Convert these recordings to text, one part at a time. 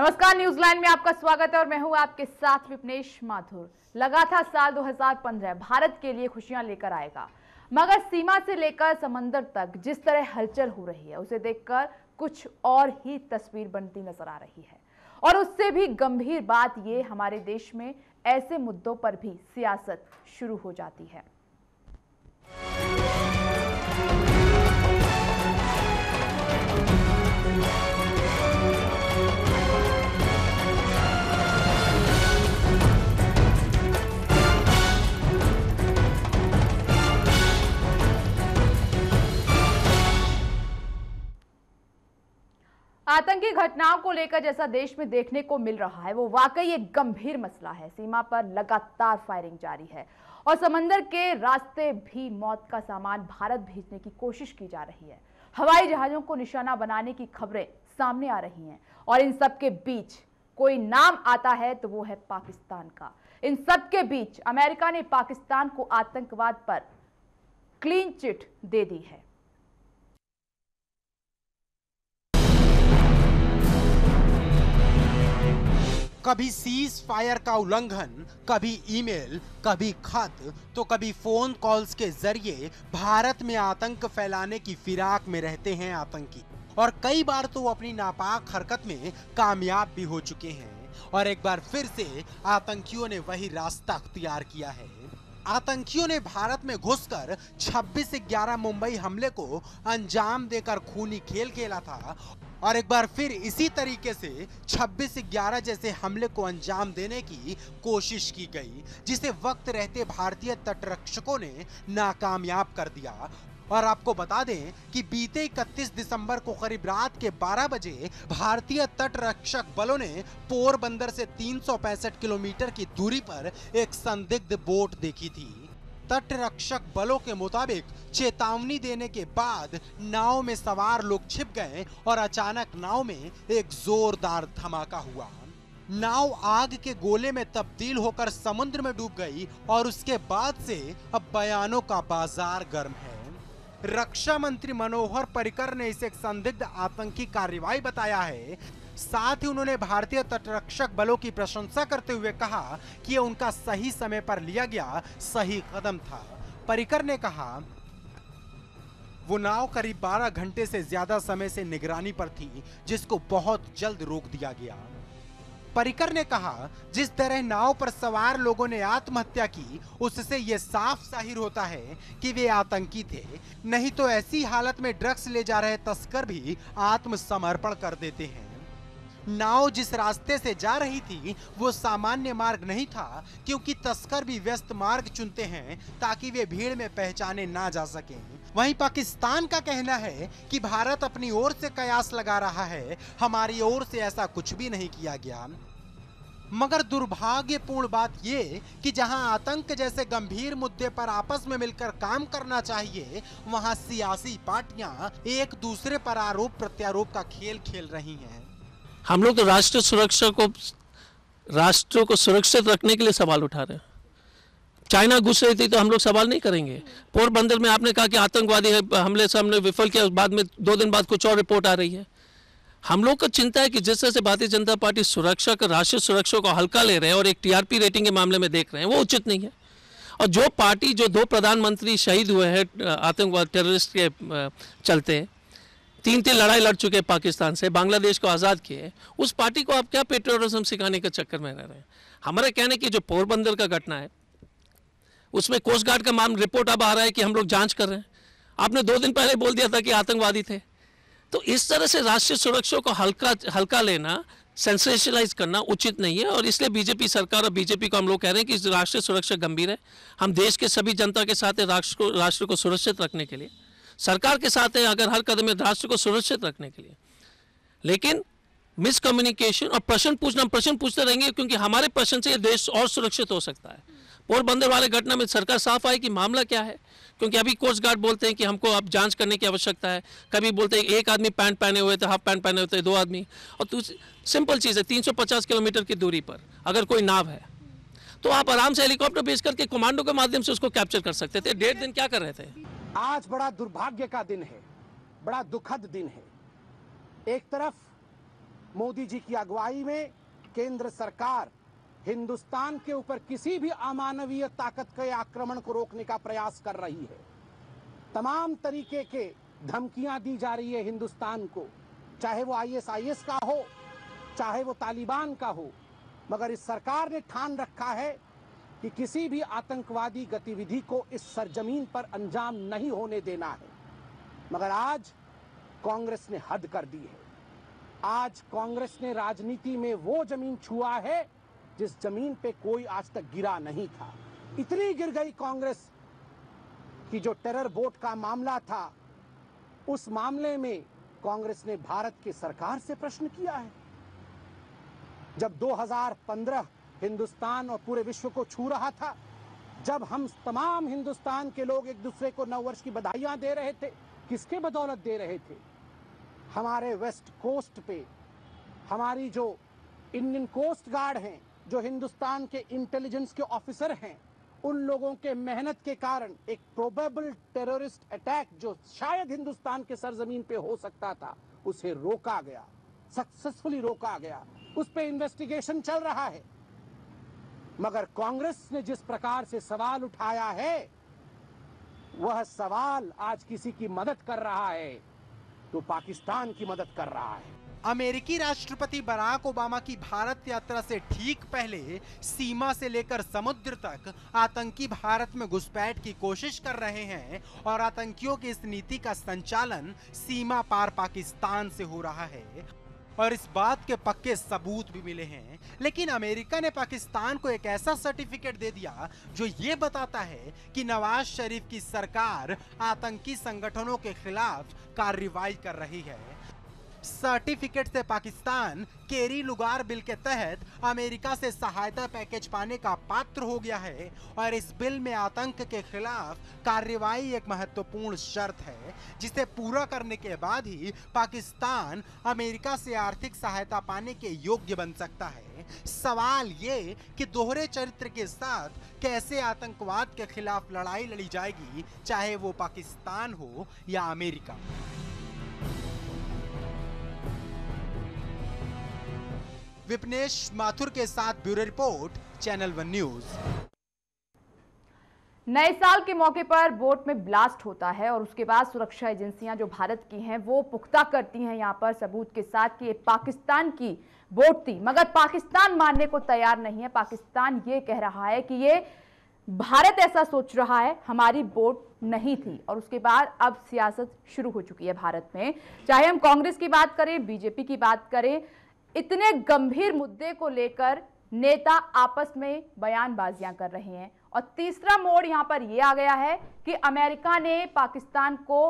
नमस्कार news line में आपका स्वागत है और मैं हूं आपके साथ विपनेश माथुर लगा था साल 2015 भारत के लिए खुशियां लेकर आएगा मगर सीमा से लेकर समंदर तक जिस तरह हलचल हो रही है उसे देखकर कुछ और ही तस्वीर बनती नजर आ रही है और उससे भी गंभीर बात ये हमारे देश में ऐसे मुद्दों पर भी सियासत शुरू हो जाती है आतंकी घटनाओं को लेकर जैसा देश में देखने को मिल रहा है वो वाकई एक गंभीर मसला है सीमा पर लगातार फायरिंग जारी है और समंदर के रास्ते भी मौत का सामान भारत भेजने की कोशिश की जा रही है हवाई जहाजों को निशाना बनाने की खबरें सामने आ रही हैं और इन सब के बीच कोई नाम आता है तो वो है पाकिस्तान का इन सब के बीच अमेरिका ने पाकिस्तान को आतंकवाद पर क्लीन चिट दे दी है कभी सीज फायर का उल्लंघन कभी ईमेल, कभी खत तो कभी फोन कॉल्स के जरिए भारत में आतंक फैलाने की फिराक में रहते हैं आतंकी और कई बार तो वो अपनी नापाक हरकत में कामयाब भी हो चुके हैं और एक बार फिर से आतंकियों ने वही रास्ता अख्तियार किया है आतंकियों ने भारत में घुसकर 26 ग्यारह मुंबई हमले को अंजाम देकर खूनी खेल खेला था और एक बार फिर इसी तरीके से 26 ग्यारह जैसे हमले को अंजाम देने की कोशिश की गई जिसे वक्त रहते भारतीय तटरक्षकों ने नाकामयाब कर दिया और आपको बता दें कि बीते 31 दिसंबर को करीब रात के 12 बजे भारतीय तट रक्षक बलों ने पोरबंदर से तीन किलोमीटर की दूरी पर एक संदिग्ध बोट देखी थी तटरक्षक बलों के मुताबिक चेतावनी देने के बाद नाव में सवार लोग छिप गए और अचानक नाव में एक जोरदार धमाका हुआ नाव आग के गोले में तब्दील होकर समुद्र में डूब गई और उसके बाद से अब बयानों का बाजार गर्म है रक्षा मंत्री मनोहर परिकर ने इसे एक संदिग्ध आतंकी कार्रवाई बताया है साथ ही उन्होंने भारतीय तटरक्षक बलों की प्रशंसा करते हुए कहा कि यह उनका सही समय पर लिया गया सही कदम था परिकर ने कहा वो नाव करीब 12 घंटे से ज्यादा समय से निगरानी पर थी जिसको बहुत जल्द रोक दिया गया परिकर ने कहा जिस तरह नाव पर सवार लोगों ने आत्महत्या की उससे ये साफ जाहिर होता है कि वे आतंकी थे नहीं तो ऐसी हालत में ड्रग्स ले जा रहे तस्कर भी आत्मसमर्पण कर देते हैं नाव जिस रास्ते से जा रही थी वो सामान्य मार्ग नहीं था क्योंकि तस्कर भी व्यस्त मार्ग चुनते हैं ताकि वे भीड़ में पहचाने ना जा सके वहीं पाकिस्तान का कहना है कि भारत अपनी ओर से कयास लगा रहा है हमारी ओर से ऐसा कुछ भी नहीं किया गया मगर दुर्भाग्यपूर्ण बात ये कि जहां आतंक जैसे गंभीर मुद्दे पर आपस में मिलकर काम करना चाहिए वहां सियासी पार्टियां एक दूसरे पर आरोप प्रत्यारोप का खेल खेल रही हैं हम लोग तो राष्ट्र सुरक्षा को राष्ट्र को सुरक्षित रखने के लिए सवाल उठा रहे हैं चाइना घुस रही थी तो हम लोग सवाल नहीं करेंगे पोरबंदर में आपने कहा कि आतंकवादी हमले से हमने विफल किया बाद में दो दिन बाद कुछ और रिपोर्ट आ रही है हम लोग का चिंता है कि जिस तरह से भारतीय जनता पार्टी सुरक्षा का राष्ट्रीय सुरक्षा को हल्का ले रहे हैं और एक टीआरपी रेटिंग के मामले में देख रहे हैं वो उचित नहीं है और जो पार्टी जो दो प्रधानमंत्री शहीद हुए हैं आतंकवाद टेररिस्ट के चलते हैं तीन तीन लड़ाई लड़ चुके हैं पाकिस्तान से बांग्लादेश को आज़ाद किए उस पार्टी को आप क्या पेट्रोलिज्म सिखाने के चक्कर में रह रहे हैं हमारे कहने की जो पोरबंदर का घटना है उसमें कोस्ट गार्ड का माम रिपोर्ट अब आ रहा है कि हम लोग जांच कर रहे हैं आपने दो दिन पहले बोल दिया था कि आतंकवादी थे तो इस तरह से राष्ट्रीय सुरक्षा को हल्का हल्का लेना सेंसेशलाइज करना उचित नहीं है और इसलिए बीजेपी सरकार और बीजेपी को हम लोग कह रहे हैं कि राष्ट्रीय सुरक्षा गंभीर है हम देश के सभी जनता के साथ राष्ट्र को राष्ट्र को सुरक्षित रखने के लिए सरकार के साथ है अगर हर कदम में राष्ट्र को सुरक्षित रखने के लिए लेकिन मिसकम्युनिकेशन और प्रश्न पूछना हम प्रश्न पूछते रहेंगे क्योंकि हमारे प्रश्न से देश और सुरक्षित हो सकता है पोरबंदर वाले घटना में सरकार साफ आई कि मामला क्या है क्योंकि अभी कोस्ट गार्ड बोलते हैं कि हमको अब जांच करने की आवश्यकता है कभी बोलते हैं एक आदमी पैंट पहने हुए थे हाफ पैंट पहने हुए थे दो आदमी और तो सिंपल चीज़ है 350 किलोमीटर की दूरी पर अगर कोई नाव है तो आप आराम से हेलीकॉप्टर भेज करके कमांडो के माध्यम से उसको कैप्चर कर सकते थे डेढ़ दिन क्या कर रहे थे आज बड़ा दुर्भाग्य का दिन है बड़ा दुखद दिन है एक तरफ मोदी जी की अगुवाई में केंद्र सरकार हिंदुस्तान के ऊपर किसी भी अमानवीय ताकत के आक्रमण को रोकने का प्रयास कर रही है तमाम तरीके के धमकियां दी जा रही है हिंदुस्तान को चाहे वो आईएसआईएस का हो चाहे वो तालिबान का हो मगर इस सरकार ने ठान रखा है कि किसी भी आतंकवादी गतिविधि को इस सरजमीन पर अंजाम नहीं होने देना है मगर आज कांग्रेस ने हद कर दी है आज कांग्रेस ने राजनीति में वो जमीन छुआ है जिस जमीन पे कोई आज तक गिरा नहीं था इतनी गिर गई कांग्रेस कि जो टेरर बोट का मामला था उस मामले में कांग्रेस ने भारत की सरकार से प्रश्न किया है जब 2015 हिंदुस्तान और पूरे विश्व को छू रहा था जब हम तमाम हिंदुस्तान के लोग एक दूसरे को नव वर्ष की बधाइयां दे रहे थे किसके बदौलत दे रहे थे हमारे वेस्ट कोस्ट पे हमारी जो इंडियन कोस्ट गार्ड हैं जो हिंदुस्तान के इंटेलिजेंस के ऑफिसर हैं उन लोगों के मेहनत के कारण एक प्रोबेबल टेररिस्ट अटैक जो शायद हिंदुस्तान के सरजमीन पे हो सकता था उसे रोका गया सक्सेसफुली रोका गया उस पर इन्वेस्टिगेशन चल रहा है मगर कांग्रेस ने जिस प्रकार से सवाल उठाया है वह सवाल आज किसी की मदद कर रहा है तो पाकिस्तान की मदद कर रहा है अमेरिकी राष्ट्रपति बराक ओबामा की भारत यात्रा से ठीक पहले सीमा से लेकर समुद्र तक आतंकी भारत में घुसपैठ की कोशिश कर रहे हैं और आतंकियों की इस नीति का संचालन सीमा पार पाकिस्तान से हो रहा है और इस बात के पक्के सबूत भी मिले हैं लेकिन अमेरिका ने पाकिस्तान को एक ऐसा सर्टिफिकेट दे दिया जो ये बताता है कि नवाज शरीफ की सरकार आतंकी संगठनों के खिलाफ कार्रवाई कर रही है सर्टिफिकेट से पाकिस्तान केरी लुगार बिल के तहत अमेरिका से सहायता पैकेज पाने का पात्र हो गया है और इस बिल में आतंक के खिलाफ कार्रवाई एक महत्वपूर्ण शर्त है जिसे पूरा करने के बाद ही पाकिस्तान अमेरिका से आर्थिक सहायता पाने के योग्य बन सकता है सवाल ये कि दोहरे चरित्र के साथ कैसे आतंकवाद के खिलाफ लड़ाई लड़ी जाएगी चाहे वो पाकिस्तान हो या अमेरिका विपनेश माथुर के साथ bureau report channel one news नए साल के मौके पर बोट में ब्लास्ट होता है और उसके बाद सुरक्षा एजेंसियां जो भारत की हैं वो पुख्ता करती हैं यहां पर सबूत के साथ कि ये पाकिस्तान की बोट थी मगर पाकिस्तान मानने को तैयार नहीं है पाकिस्तान ये कह रहा है कि ये भारत ऐसा सोच रहा है हमारी बोट नहीं थी और उसके बाद अब सियासत शुरू हो चुकी है भारत में चाहे हम कांग्रेस की बात करें बीजेपी की बात करें इतने गंभीर मुद्दे को लेकर नेता आपस में बयानबाजियां कर रहे हैं और तीसरा मोड़ यहाँ पर यह आ गया है कि अमेरिका ने पाकिस्तान को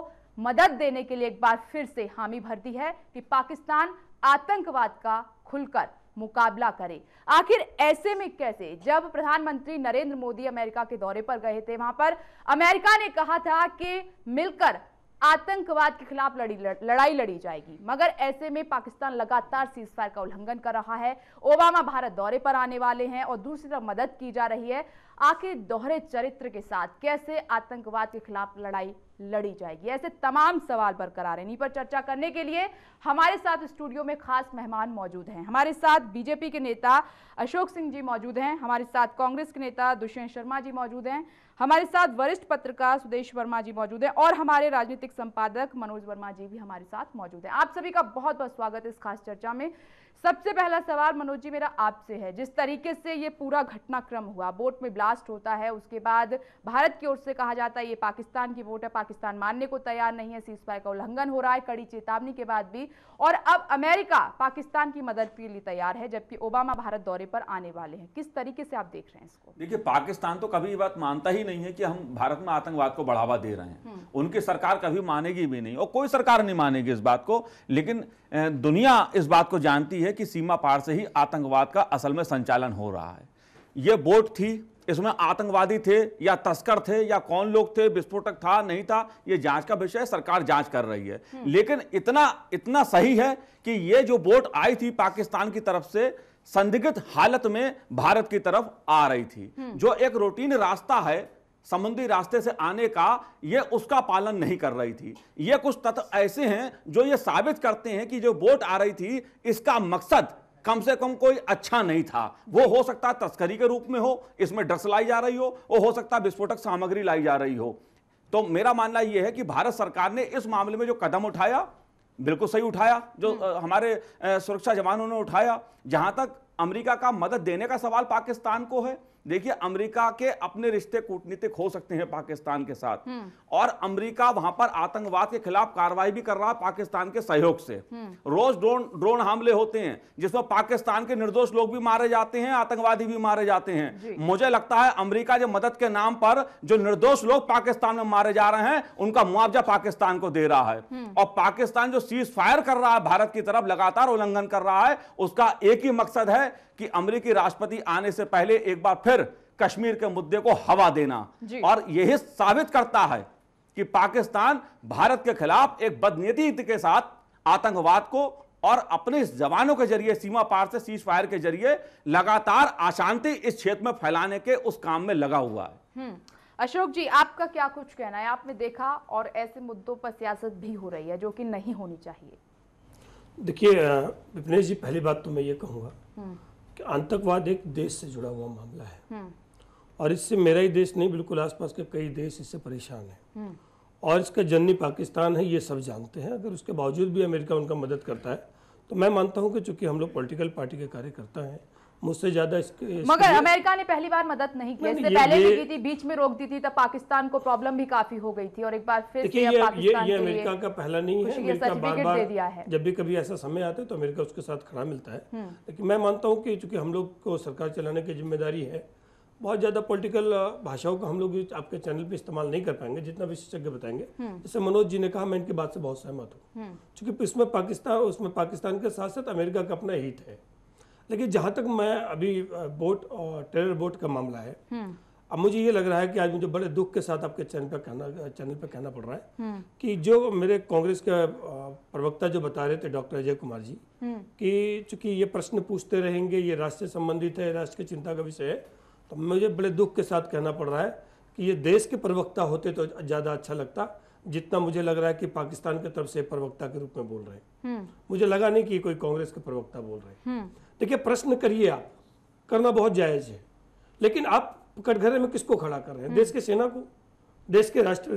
मदद देने के लिए एक बार फिर से हामी भर दी है कि पाकिस्तान आतंकवाद का खुलकर मुकाबला करे आखिर ऐसे में कैसे जब प्रधानमंत्री नरेंद्र मोदी अमेरिका के दौरे पर गए थे वहां पर अमेरिका ने कहा था कि मिलकर आतंकवाद के खिलाफ लड़ी लड़ाई लड़ी जाएगी मगर ऐसे में पाकिस्तान लगातार सीज फायर का उल्लंघन कर रहा है ओबामा भारत दौरे पर आने वाले हैं और दूसरी तरफ मदद की जा रही है आखिर दोहरे चरित्र के साथ कैसे आतंकवाद के खिलाफ लड़ाई लड़ी जाएगी ऐसे तमाम सवाल बरकरार इन्हीं पर चर्चा करने के लिए हमारे साथ स्टूडियो में खास मेहमान मौजूद हैं हमारे साथ बीजेपी के नेता अशोक सिंह जी मौजूद हैं हमारे साथ कांग्रेस के नेता दुष्यंत शर्मा जी मौजूद हैं हमारे साथ वरिष्ठ पत्रकार सुदेश वर्मा जी मौजूद हैं और हमारे राजनीतिक संपादक मनोज वर्मा जी भी हमारे साथ मौजूद हैं आप सभी का बहुत बहुत स्वागत है इस खास चर्चा में सबसे पहला सवाल मनोज जी मेरा आपसे है जिस तरीके से ये पूरा घटनाक्रम हुआ बोट में ब्लास्ट होता है उसके बाद भारत की ओर से कहा जाता है ये पाकिस्तान की बोट है पाकिस्तान मानने को तैयार नहीं है सीज फायर का उल्लंघन हो रहा है कड़ी चेतावनी के बाद भी और अब अमेरिका पाकिस्तान की मदद के लिए तैयार है जबकि ओबामा भारत दौरे पर आने वाले हैं किस तरीके से आप देख रहे हैं इसको देखिए पाकिस्तान तो कभी ये बात मानता ही नहीं है कि हम भारत में आतंकवाद को बढ़ावा दे रहे हैं हम्म। उनकी सरकार कभी मानेगी भी नहीं और कोई सरकार नहीं मानेगी इस बात को लेकिन दुनिया इस बात को जानती है कि सीमा पार से ही आतंकवाद का असल में संचालन हो रहा है ये बोट थी इसमें आतंकवादी थे या तस्कर थे या कौन लोग थे विस्फोटक था नहीं था ये जांच का विषय सरकार जांच कर रही है हम्म। लेकिन इतना इतना सही है कि ये जो बोट आई थी पाकिस्तान की तरफ से संदिग्ध हालत में भारत की तरफ आ रही थी हम्म। जो एक रूटीन रास्ता है समुद्री रास्ते से आने का ये उसका पालन नहीं कर रही थी ये कुछ तत्व ऐसे हैं जो ये साबित करते हैं कि जो बोट आ रही थी इसका मकसद कम से कम कोई अच्छा नहीं था वो हो सकता तस्करी के रूप में हो इसमें ड्रग्स लाई जा रही हो वो हो सकता विस्फोटक सामग्री लाई जा रही हो तो मेरा मानना यह है कि भारत सरकार ने इस मामले में जो कदम उठाया बिल्कुल सही उठाया जो हम्म। हमारे सुरक्षा जवानों ने उठाया जहां तक अमेरिका का मदद देने का सवाल पाकिस्तान को है देखिए अमेरिका के अपने रिश्ते कूटनीतिक हो सकते हैं पाकिस्तान के साथ हम्म। और अमेरिका वहां पर आतंकवाद के खिलाफ कार्रवाई भी कर रहा है पाकिस्तान के सहयोग से हम्म। रोज ड्रोन ड्रोन हमले होते हैं जिसमें पाकिस्तान के निर्दोष लोग भी मारे जाते हैं आतंकवादी भी मारे जाते हैं मुझे लगता है अमरीका जो मदद के नाम पर जो निर्दोष लोग पाकिस्तान में मारे जा रहे हैं उनका मुआवजा पाकिस्तान को दे रहा है हम्म। और पाकिस्तान जो सीज फायर कर रहा है भारत की तरफ लगातार उल्लंघन कर रहा है उसका एक ही मकसद है कि अमेरिकी राष्ट्रपति आने से पहले एक बार फिर कश्मीर के मुद्दे को हवा देना और यही साबित करता है कि पाकिस्तान भारत के खिलाफ एक बदनीति के साथ आतंकवाद को और अपने जवानों के जरिए सीमा पार से सीज फायर के जरिए लगातार अशांति इस क्षेत्र में फैलाने के उस काम में लगा हुआ है हम्म। अशोक जी आपका क्या कुछ कहना है आपने देखा और ऐसे मुद्दों पर सियासत भी हो रही है जो कि नहीं होनी चाहिए देखिए विपनेश जी पहली बात तो मैं ये कहूँगा हम्म। कि आतंकवाद एक देश से जुड़ा हुआ मामला है हम्म। और इससे मेरा ही देश नहीं बिल्कुल आसपास के कई देश इससे परेशान है हम्म। और इसका जन्नी पाकिस्तान है ये सब जानते हैं अगर उसके बावजूद भी अमेरिका उनका मदद करता है तो मैं मानता हूँ कि चूंकि हम लोग पॉलिटिकल पार्टी के कार्यकर्ता हैं मुझसे ज्यादा मगर अमेरिका ने पहली बार मदद नहीं की इससे पहले भी की थी बीच में रोक दी थी तब पाकिस्तान को प्रॉब्लम भी काफी हो गई थी और एक बार फिर ये, ये, ये अमेरिका का पहला नहीं है अमेरिका बार बार दिया है जब भी कभी ऐसा समय आता है तो अमेरिका उसके साथ खड़ा मिलता है हम्म। लेकिन मैं मानता हूँ कि चूंकि हम लोग को सरकार चलाने की जिम्मेदारी है बहुत ज़्यादा पॉलिटिकल भाषाओं का हम लोग आपके चैनल पे इस्तेमाल नहीं कर पाएंगे जितना विशेषज्ञ बताएंगे हम्म। जैसे मनोज जी ने कहा मैं इनकी बात से बहुत सहमत हूँ क्योंकि हम्म। इसमें पाकिस्तान उसमें पाकिस्तान के साथ साथ अमेरिका का अपना हित है लेकिन जहाँ तक मैं अभी बोट और टेरर बोट का मामला है हम्म। अब मुझे ये लग रहा है कि आज मुझे बड़े दुख के साथ आपके चैनल पर कहना चैनल पर कहना पड़ रहा है हम्म। कि जो मेरे कांग्रेस के प्रवक्ता जो बता रहे थे डॉक्टर अजय कुमार जी हम्म। कि चूंकि ये प्रश्न पूछते रहेंगे ये राष्ट्र से संबंधित है राष्ट्र की चिंता का विषय है तो मुझे बड़े दुख के साथ कहना पड़ रहा है कि ये देश के प्रवक्ता होते तो ज़्यादा अच्छा लगता जितना मुझे लग रहा है कि पाकिस्तान की तरफ से प्रवक्ता के रूप में बोल रहे हैं मुझे लगा नहीं कि कोई कांग्रेस के प्रवक्ता बोल रहे हैं देखिए प्रश्न करिए आप करना बहुत जायज है लेकिन आप कटघरे में किसको खड़ा कर रहे हैं हम्म। देश के सेना को देश के राष्ट्र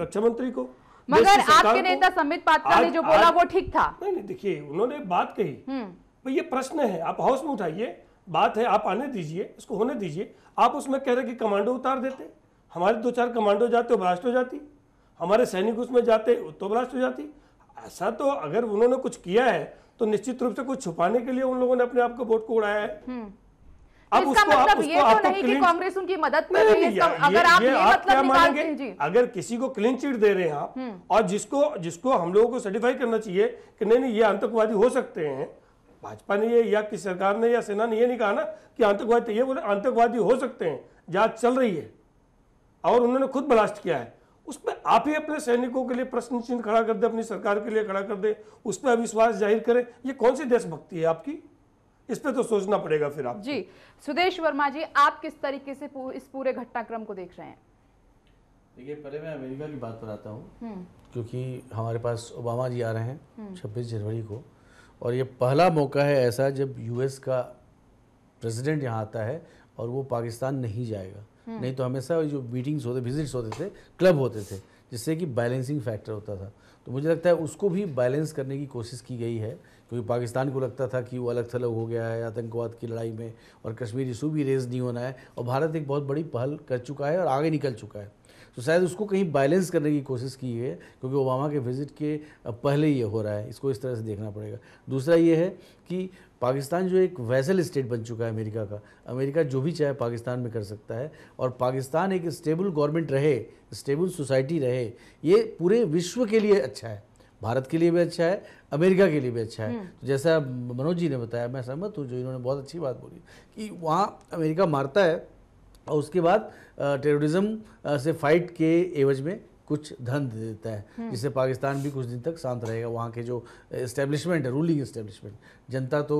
रक्षा मंत्री को मगर आपके नेता समित पात्रा ने जो बोला वो ठीक था नहीं नहीं देखिए उन्होंने बात कही हम्म। ये प्रश्न है आप हाउस में उठाइए बात है आप आने दीजिए इसको होने दीजिए आप उसमें कह रहे कि कमांडो उतार देते हमारे दो चार कमांडो जाते ब्लास्ट हो जाती हमारे सैनिक उसमें जाते तो ब्लास्ट हो जाती ऐसा तो अगर उन्होंने कुछ किया है तो निश्चित रूप से कुछ छुपाने के लिए उन लोगों ने अपने आप को वोट को उड़ाया है हम्म। अब उसको मतलब आप, उसको ये तो, तो नहीं कि कांग्रेस उनकी मदद अगर आप ये, मतलब क्या मानेंगे अगर किसी को क्लीन चिट दे रहे हैं आप हम्म। और जिसको जिसको हम लोगों को सर्टिफाई करना चाहिए कि नहीं नहीं ये आतंकवादी हो सकते हैं भाजपा ने ये या किसी सरकार ने या सेना ने ये नहीं कहा ना कि आतंकवादी ये बोले आतंकवादी हो सकते हैं जांच चल रही है और उन्होंने खुद ब्लास्ट किया है उसमें आप ही अपने सैनिकों के लिए प्रश्न चिन्ह खड़ा कर दे अपनी सरकार के लिए खड़ा कर दे उस पर अविश्वास जाहिर करें ये कौन सी देशभक्ति है आपकी इस पर तो सोचना पड़ेगा फिर आप जी सुदेश वर्मा जी आप किस तरीके से पूर, इस पूरे घटनाक्रम को देख रहे हैं देखिए पहले मैं अमेरिका की बात पर आता हूँ हम्म। क्योंकि हमारे पास ओबामा जी आ रहे हैं हम्म। छब्बीस जनवरी को और ये पहला मौका है ऐसा जब यूएस का प्रेसिडेंट यहाँ आता है और वो पाकिस्तान नहीं जाएगा हम्म। नहीं तो हमेशा जो मीटिंग्स होते विजिट्स होते थे क्लब होते थे जिससे कि बैलेंसिंग फैक्टर होता था तो मुझे लगता है उसको भी बैलेंस करने की कोशिश की गई है क्योंकि पाकिस्तान को लगता था कि वो अलग थलग हो गया है आतंकवाद की लड़ाई में और कश्मीर इशू भी रेज नहीं होना है और भारत एक बहुत बड़ी पहल कर चुका है और आगे निकल चुका है तो शायद उसको कहीं बैलेंस करने की कोशिश की है क्योंकि ओबामा के विजिट के पहले ये हो रहा है इसको इस तरह से देखना पड़ेगा दूसरा ये है कि पाकिस्तान जो एक वैसल स्टेट बन चुका है अमेरिका का अमेरिका जो भी चाहे पाकिस्तान में कर सकता है और पाकिस्तान एक स्टेबल गवर्नमेंट रहे स्टेबल सोसाइटी रहे ये पूरे विश्व के लिए अच्छा है भारत के लिए भी अच्छा है अमेरिका के लिए भी अच्छा है हम्म। तो जैसा मनोज जी ने बताया मैं सहमत हूँ जो इन्होंने बहुत अच्छी बात बोली कि वहाँ अमेरिका मारता है और उसके बाद टेररिज्म से फाइट के एवज में कुछ धन दे देता है हम्म। जिससे पाकिस्तान भी कुछ दिन तक शांत रहेगा वहाँ के जो इस्टेब्लिशमेंट है रूलिंग इस्टेब्लिशमेंट जनता तो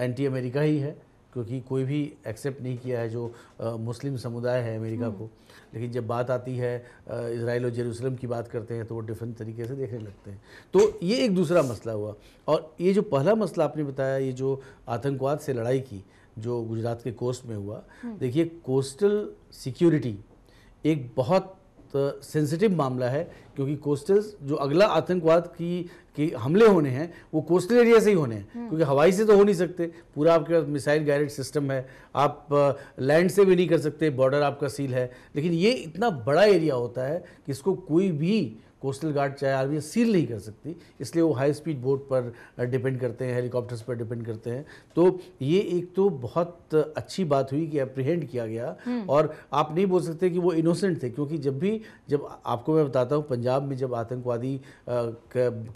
एंटी अमेरिका ही है क्योंकि कोई भी एक्सेप्ट नहीं किया है जो आ, मुस्लिम समुदाय है अमेरिका हम्म। को लेकिन जब बात आती है इसराइल और जेरूसलम की बात करते हैं तो वो डिफरेंट तरीके से देखने लगते हैं तो ये एक दूसरा मसला हुआ और ये जो पहला मसला आपने बताया ये जो आतंकवाद से लड़ाई की जो गुजरात के कोस्ट में हुआ हम्म। देखिए कोस्टल सिक्योरिटी एक बहुत सेंसिटिव मामला है क्योंकि कोस्टल जो अगला आतंकवाद की कि हमले होने हैं वो कोस्टल एरिया से ही होने हैं हम्म। क्योंकि हवाई से तो हो नहीं सकते पूरा आपके पास मिसाइल गाइडेड सिस्टम है आप लैंड से भी नहीं कर सकते बॉर्डर आपका सील है लेकिन ये इतना बड़ा एरिया होता है कि इसको कोई भी कोस्टल गार्ड चाहे आर्मी सील नहीं कर सकती इसलिए वो हाई स्पीड बोट पर डिपेंड करते हैं हेलीकॉप्टर्स पर डिपेंड करते हैं तो ये एक तो बहुत अच्छी बात हुई कि अप्रीहेंड किया गया हम्म। और आप नहीं बोल सकते कि वो इनोसेंट थे क्योंकि जब भी जब आपको मैं बताता हूँ पंजाब में जब आतंकवादी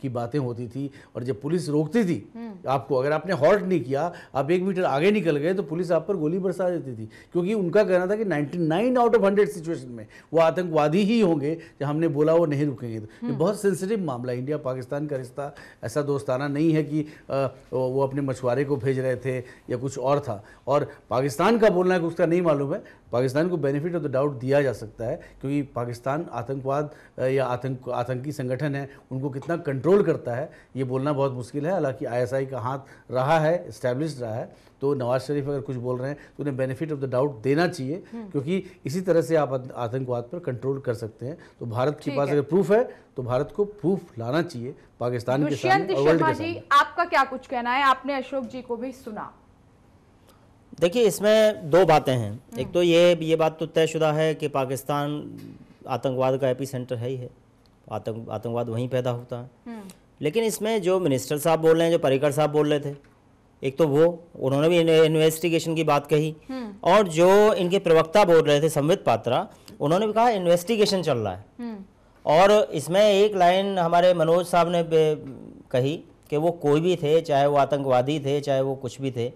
की बातें होती थी और जब पुलिस रोकती थी हम्म। आपको अगर आपने हॉल्ट नहीं किया आप एक मीटर आगे निकल गए तो पुलिस आप पर गोली बरसा देती थी क्योंकि उनका कहना था कि ninety out of hundred situation में वो आतंकवादी ही होंगे जो हमने बोला वो नहीं रुकेंगे ईद ये हम्म। बहुत सेंसिटिव मामला इंडिया पाकिस्तान का रिश्ता ऐसा दोस्ताना नहीं है कि वो अपने मछुआरे को भेज रहे थे या कुछ और था और पाकिस्तान का बोलना है कि उसका नहीं मालूम है पाकिस्तान को बेनिफिट ऑफ द डाउट दिया जा सकता है क्योंकि पाकिस्तान आतंकवाद या आतंक आतंकी संगठन है उनको कितना कंट्रोल करता है ये बोलना बहुत मुश्किल है हालांकि आईएसआई का हाथ रहा है इस्टेब्लिश रहा है तो नवाज शरीफ अगर कुछ बोल रहे हैं तो उन्हें बेनिफिट ऑफ द डाउट देना चाहिए हम्म। क्योंकि इसी तरह से आप आतंकवाद पर कंट्रोल कर सकते हैं तो भारत के पास अगर प्रूफ है तो भारत को प्रूफ लाना चाहिए पाकिस्तान के सामने आपका क्या कुछ कहना है आपने अशोक जी को भी सुना देखिए इसमें दो बातें हैं हम्म। एक तो ये ये बात तो तयशुदा है कि पाकिस्तान आतंकवाद का एपी सेंटर है ही है आतंक आतंकवाद वहीं पैदा होता है हम्म। लेकिन इसमें जो मिनिस्टर साहब बोल रहे हैं जो पर्रिकर साहब बोल रहे थे एक तो वो उन्होंने भी इन्वेस्टिगेशन की बात कही हम्म। और जो इनके प्रवक्ता बोल रहे थे संवित पात्रा उन्होंने भी कहा इन्वेस्टिगेशन चल रहा है हम्म। और इसमें एक लाइन हमारे मनोज साहब ने कही कि वो कोई भी थे चाहे वो आतंकवादी थे चाहे वो कुछ भी थे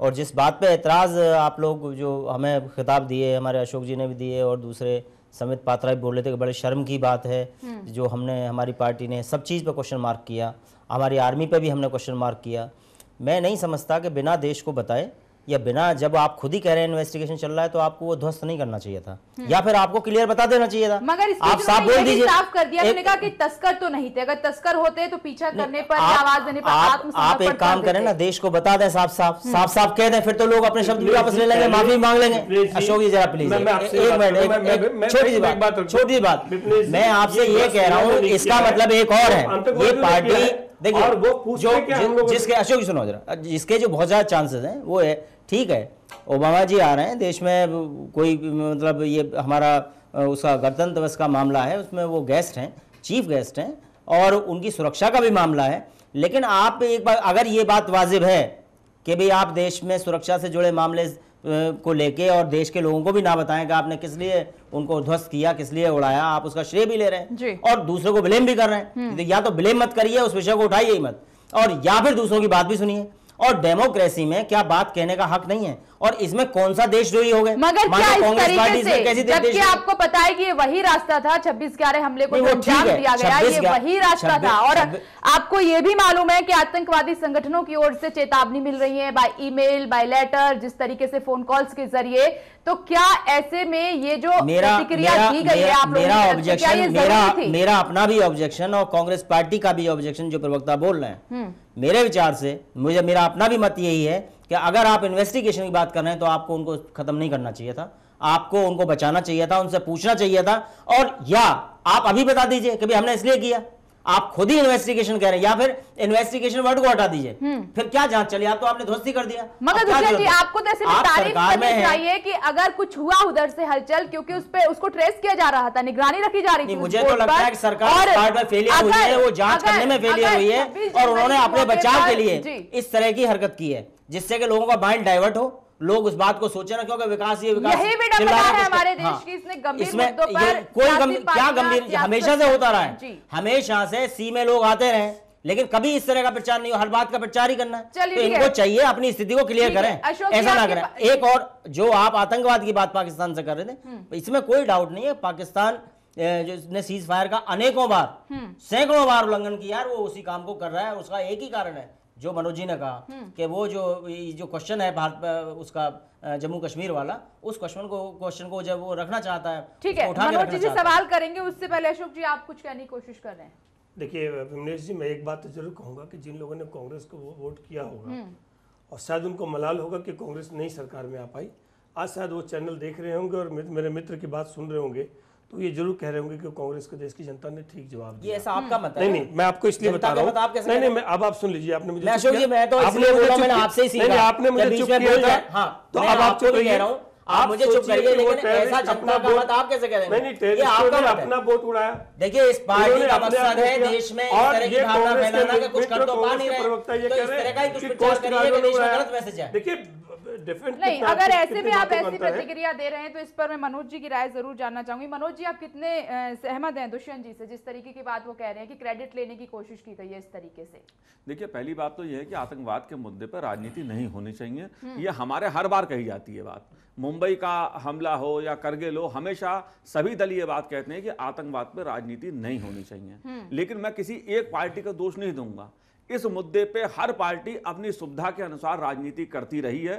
और जिस बात पे एतराज़ आप लोग जो हमें खिताब दिए हमारे अशोक जी ने भी दिए और दूसरे समित पात्रा भी बोल रहे थे कि बड़े शर्म की बात है हम्म। जो हमने हमारी पार्टी ने सब चीज़ पर क्वेश्चन मार्क किया हमारी आर्मी पर भी हमने क्वेश्चन मार्क किया मैं नहीं समझता कि बिना देश को बताए या बिना जब आप खुद ही कह रहे हैं इन्वेस्टिगेशन चल रहा है तो आपको वो ध्वस्त नहीं करना चाहिए था हम्म। या फिर आपको क्लियर बता देना चाहिए था मगर आप साफ बोल दीजिए साफ कर दिया एक, कहा कि तस्कर तो नहीं थे अगर तस्कर होते तो पीछा करने पर आप, आवाज देने पर आप, आप एक काम करें ना देश को बता दें साफ साफ हम्म। साफ साफ कह दें फिर तो लोग अपने शब्द भी वापस ले लेंगे माफी मांग लेंगे अशोक जी जरा प्लीज एक मिनट छोटी सी बात छोटी सी बात मैं आपसे ये कह रहा हूँ इसका मतलब एक और तो है ये पार्टी देखिए और वो जो, जिसके अशोक सुनो जरा जिसके जो बहुत ज़्यादा चांसेस हैं वो है ठीक है ओबामा जी आ रहे हैं देश में कोई मतलब ये हमारा उसका गणतंत्र दिवस का मामला है उसमें वो गेस्ट हैं चीफ गेस्ट हैं और उनकी सुरक्षा का भी मामला है लेकिन आप एक बार अगर ये बात वाजिब है कि भाई आप देश में सुरक्षा से जुड़े मामले को लेके और देश के लोगों को भी ना बताएं कि आपने किस लिए उनको ध्वस्त किया किस लिए उड़ाया आप उसका श्रेय भी ले रहे हैं और दूसरों को ब्लेम भी कर रहे हैं हम्म। तो या तो ब्लेम मत करिए उस विषय को उठाइए ही मत और या फिर दूसरों की बात भी सुनिए और डेमोक्रेसी में क्या बात कहने का हक नहीं है और इसमें कौन सा देशद्रोही हो गए मगर क्या इस तरीके से जबकि आपको पता है कि वही रास्ता था छब्बीस ग्यारह हमले को जो दिया गया ये वही रास्ता था और आपको ये भी मालूम है कि आतंकवादी संगठनों की ओर से चेतावनी मिल रही है बाय ईमेल बाय लेटर जिस तरीके से फोन कॉल्स के जरिए तो क्या ऐसे में ये जो मेरा मेरा मेरा, मेरा ऑब्जेक्शन मेरा मेरा अपना भी ऑब्जेक्शन और कांग्रेस पार्टी का भी ऑब्जेक्शन जो प्रवक्ता बोल रहे हैं हम्म। मेरे विचार से मुझे मेरा अपना भी मत यही है कि अगर आप इन्वेस्टिगेशन की बात कर रहे हैं तो आपको उनको खत्म नहीं करना चाहिए था आपको उनको बचाना चाहिए था उनसे पूछना चाहिए था और या आप अभी बता दीजिए कि हमने इसलिए किया आप खुद ही इन्वेस्टिगेशन कह रहे हैं या फिर इन्वेस्टिगेशन वर्ड को हटा दीजिए हम्म। फिर क्या जांच चली आप तो आपने ध्वस्ती कर दिया मगर जी आपको तो ऐसे आप तारीफ करनी चाहिए कि अगर कुछ हुआ उधर से हलचल क्योंकि उस पर उसको ट्रेस किया जा रहा था निगरानी रखी जा रही थी मुझे तो लगता है सरकार में फेलियर हुई है वो जांच करने में फेलियर हुई है और उन्होंने अपने बचाव के लिए इस तरह की हरकत की है जिससे कि लोगों का माइंड डाइवर्ट हो लोग उस बात को सोचे ना क्योंकि विकास ये विकास यही बेटा है हमारे देश हाँ, की इसने गंभीर इसमें पर ये कोई गंभीर क्या गंभीर हमेशा से होता रहा है हमेशा से सी में लोग आते रहे लेकिन कभी इस तरह का प्रचार नहीं हो हर बात का प्रचार ही करना तो इनको चाहिए अपनी स्थिति को क्लियर करें ऐसा ना करें एक और जो आप आतंकवाद की बात पाकिस्तान से कर रहे थे हम्म। तो इसमें कोई डाउट नहीं है पाकिस्तान जिसने सीज फायर का अनेकों बार हम्म। सैकड़ों बार उल्लंघन किया है वो उसी काम को कर रहा है उसका एक ही कारण है जो मनोज जी ने कहा हम्म। कि वो जो जो क्वेश्चन है भारत उसका जम्मू कश्मीर वाला उस क्वेश्चन को क्वेश्चन को जब वो रखना चाहता है ठीक है मनोज जी, जी सवाल करेंगे उससे पहले अशोक जी आप कुछ कहने की कोशिश कर रहे हैं देखिए विमलेश जी मैं एक बात तो जरूर कहूंगा कि जिन लोगों ने कांग्रेस को वोट किया होगा हम्म। और शायद उनको मलाल होगा कि कांग्रेस नई सरकार में आ पाई आज शायद वो चैनल देख रहे होंगे और मेरे मित्र की बात सुन रहे होंगे तो ये जरूर कह रहे होंगे कि कांग्रेस को देश की जनता ने ठीक जवाब दिया ये ऐसा आपका हम्म। मत मतलब नहीं नहीं मैं आपको इसलिए बता रहा हूँ मतलब नहीं नहीं मैं अब आप सुन लीजिए आपने मुझे अशोक जी मैं तो आपने मुझे चुप मैंने आपसे ही सीखा आपने मुझे चुप किया था हां तो अब आपको कह रहा हूं आप मुझे चुप करिए लेकिन ऐसा जनता का मत मतलब आप कैसे कह रहे हैं नहीं नहीं आपका अपना वोट उड़ाया देखिए इस पार्टी का मकसद है देश में इस तरह की भावना फैलाना तो कि कुछ कर तो पा नहीं रहे तो इस तरह का ही दुष्प्रचार करिए कि देश में गलत मैसेज है देखिए डिफरेंट नहीं अगर ऐसे में आप ऐसी प्रतिक्रिया दे रहे हैं तो इस पर मैं मनोज जी की राय जरूर जानना चाहूंगी मनोज जी आप कितने सहमत हैं दुष्यंत जी से जिस तरीके की बात वो कह रहे हैं कि क्रेडिट लेने की कोशिश की गई है इस तरीके से देखिए पहली बात तो यह है कि आतंकवाद के मुद्दे पर राजनीति नहीं होनी चाहिए हम्म। ये हमारे हर बार कही जाती है बात मुंबई का हमला हो या करगिल हो हमेशा सभी दल ये बात कहते हैं कि आतंकवाद पर राजनीति नहीं होनी चाहिए हम्म। लेकिन मैं किसी एक पार्टी का दोष नहीं दूंगा इस मुद्दे पे हर पार्टी अपनी सुविधा के अनुसार राजनीति करती रही है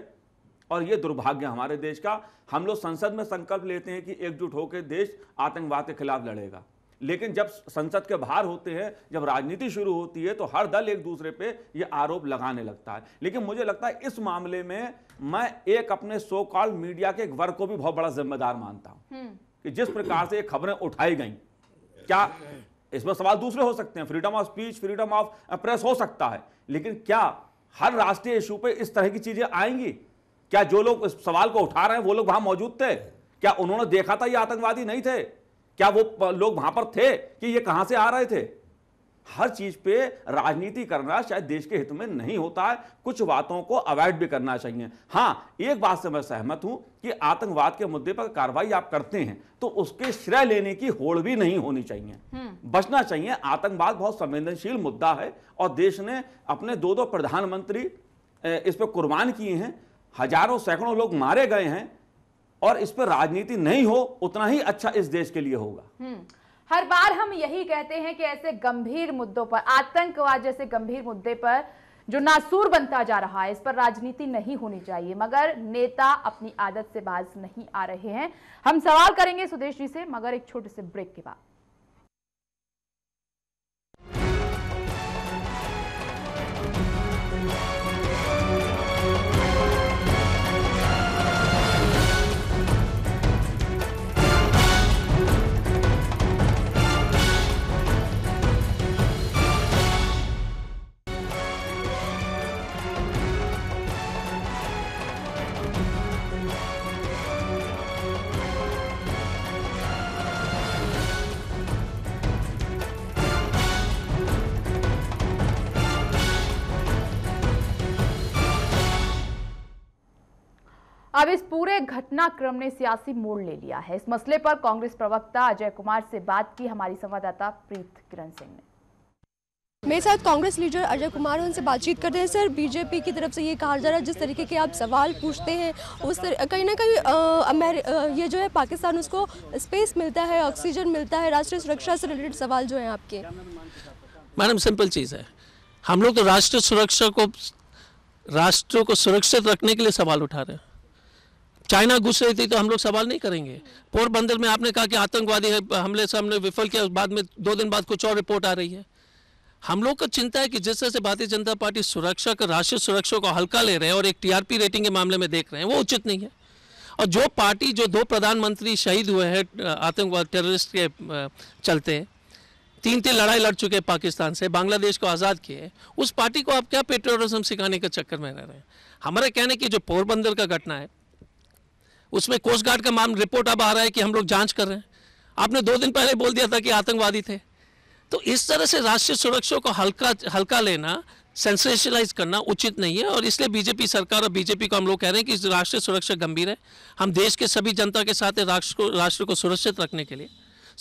और ये दुर्भाग्य हमारे देश का हम लोग संसद में संकल्प लेते हैं कि एकजुट होकर देश आतंकवाद के खिलाफ लड़ेगा लेकिन जब संसद के बाहर होते हैं जब राजनीति शुरू होती है तो हर दल एक दूसरे पे ये आरोप लगाने लगता है लेकिन मुझे लगता है इस मामले में मैं एक अपने सो कॉल मीडिया के एक वर्ग को भी बहुत बड़ा जिम्मेदार मानता हूं हम्म। कि जिस प्रकार से ये खबरें उठाई गई क्या इसमें सवाल दूसरे हो सकते हैं freedom of speech freedom of press हो सकता है लेकिन क्या हर राष्ट्रीय इशू पर इस तरह की चीजें आएंगी क्या जो लोग इस सवाल को उठा रहे हैं वो लोग वहां मौजूद थे क्या उन्होंने देखा था ये आतंकवादी नहीं थे क्या वो लोग वहां पर थे कि ये कहां से आ रहे थे हर चीज पे राजनीति करना शायद देश के हित में नहीं होता है कुछ बातों को अवॉइड भी करना चाहिए हाँ एक बात से मैं सहमत हूं कि आतंकवाद के मुद्दे पर कार्रवाई आप करते हैं तो उसके श्रेय लेने की होड़ भी नहीं होनी चाहिए हम्म। बचना चाहिए आतंकवाद बहुत संवेदनशील मुद्दा है और देश ने अपने दो दो प्रधानमंत्री इस पर कुर्बान किए हैं हजारों सैकड़ों लोग मारे गए हैं और इस पर राजनीति नहीं हो उतना ही अच्छा इस देश के लिए होगा हम्म। हर बार हम यही कहते हैं कि ऐसे गंभीर मुद्दों पर आतंकवाद जैसे गंभीर मुद्दे पर जो नासूर बनता जा रहा है इस पर राजनीति नहीं होनी चाहिए मगर नेता अपनी आदत से बाज नहीं आ रहे हैं हम सवाल करेंगे सुदेश जी से मगर एक छोटे से ब्रेक के बाद घटनाक्रम ने सियासी मोड़ ले लिया है इस मसले पर कांग्रेस प्रवक्ता अजय कुमार से बात की हमारी संवाददाता प्रीत किरण सिंह ने मेरे साथ कांग्रेस लीडर अजय कुमार उनसे बातचीत रहे हैं सर बीजेपी की तरफ से ये कहा जा रहा है जिस तरीके के आप सवाल पूछते हैं उस कहीं ना कहीं अमेर ये जो है पाकिस्तान उसको स्पेस मिलता है ऑक्सीजन मिलता है राष्ट्रीय सुरक्षा से रिलेटेड सवाल जो है आपके मैडम सिंपल चीज़ है हम लोग तो राष्ट्रीय सुरक्षा को राष्ट्र को सुरक्षित रखने के लिए सवाल उठा रहे हैं चाइना घुस रही थी तो हम लोग सवाल नहीं करेंगे पोरबंदर में आपने कहा कि आतंकवादी हमले से हमने विफल किया बाद में दो दिन बाद कुछ और रिपोर्ट आ रही है हम लोग का चिंता है कि जिस तरह से भारतीय जनता पार्टी सुरक्षा का राष्ट्रीय सुरक्षा को हल्का ले रहे हैं और एक टीआरपी रेटिंग के मामले में देख रहे हैं वो उचित नहीं है और जो पार्टी जो दो प्रधानमंत्री शहीद हुए हैं आतंकवाद टेररिस्ट के चलते तीन तीन लड़ाई लड़ चुके हैं पाकिस्तान से बांग्लादेश को आज़ाद किए उस पार्टी को आप क्या पेट्रोलिज्म सिखाने के चक्कर में रह रहे हैं हमारा कहना है कि जो पोरबंदर का घटना है उसमें कोस्ट गार्ड का रिपोर्ट अब आ रहा है कि हम लोग जांच कर रहे हैं आपने दो दिन पहले बोल दिया था कि आतंकवादी थे तो इस तरह से राष्ट्रीय सुरक्षा को हल्का हल्का लेना सेंसेशलाइज करना उचित नहीं है और इसलिए बीजेपी सरकार और बीजेपी को हम लोग कह रहे हैं कि राष्ट्रीय सुरक्षा गंभीर है हम देश के सभी जनता के साथ है राष्ट्र को राष्ट्र को सुरक्षित रखने के लिए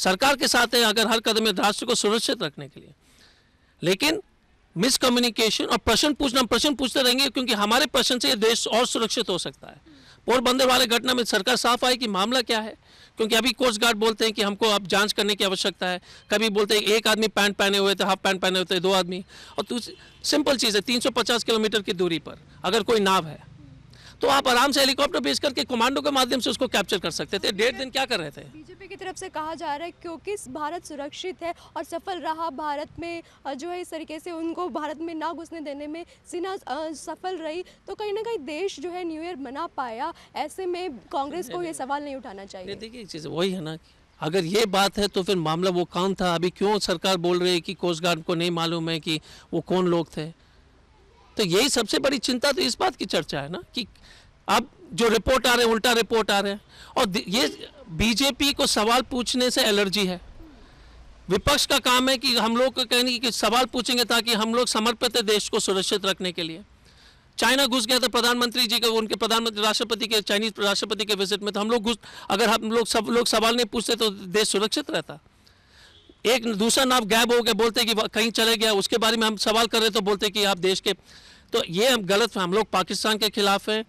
सरकार के साथ है अगर हर कदम में राष्ट्र को सुरक्षित रखने के लिए लेकिन मिसकम्युनिकेशन और प्रश्न पूछना हम प्रश्न पूछते रहेंगे क्योंकि हमारे प्रश्न से देश और सुरक्षित हो सकता है पोरबंदर वाले घटना में सरकार साफ आई कि मामला क्या है क्योंकि अभी कोस्ट गार्ड बोलते हैं कि हमको अब जांच करने की आवश्यकता है कभी बोलते हैं एक आदमी पैंट पहने हुए थे हाफ पैंट पहने हुए थे दो आदमी और सिंपल चीज़ है 350 किलोमीटर की दूरी पर अगर कोई नाव है तो आप आराम से हेलीकॉप्टर भेज करके कमांडो के माध्यम से उसको कैप्चर कर सकते थे डेढ़ दिन क्या कर रहे थे बीजेपी की तरफ से कहा जा रहा है क्योंकि भारत सुरक्षित है और सफल रहा भारत में जो है इस तरीके से उनको भारत में ना घुसने देने में सिन्हा सफल रही तो कहीं ना कहीं देश जो है न्यू ईयर मना पाया ऐसे में कांग्रेस को ये सवाल नहीं उठाना चाहिए देखिए चीज़ वही है ना अगर ये बात है तो फिर मामला वो कौन था अभी क्यों सरकार बोल रही है कि कोस्ट गार्ड को नहीं मालूम है कि वो कौन लोग थे तो यही सबसे बड़ी चिंता तो इस बात की चर्चा है ना कि अब जो रिपोर्ट आ रहे हैं उल्टा रिपोर्ट आ रहे हैं और ये बीजेपी को सवाल पूछने से एलर्जी है विपक्ष का काम है कि हम लोग कहेंगे की सवाल पूछेंगे ताकि हम लोग समर्पित है देश को सुरक्षित रखने के लिए चाइना घुस गया था प्रधानमंत्री जी के उनके प्रधानमंत्री राष्ट्रपति के चाइनीज राष्ट्रपति के विजिट में तो हम लोग घुस अगर हम लोग सब लोग सवाल नहीं पूछते तो देश सुरक्षित रहता एक दूसरा नाम गैब हो गया बोलते कि कहीं चले गया उसके बारे में हम सवाल कर रहे तो बोलते कि आप देश के तो ये हम गलत हम लोग पाकिस्तान के खिलाफ हैं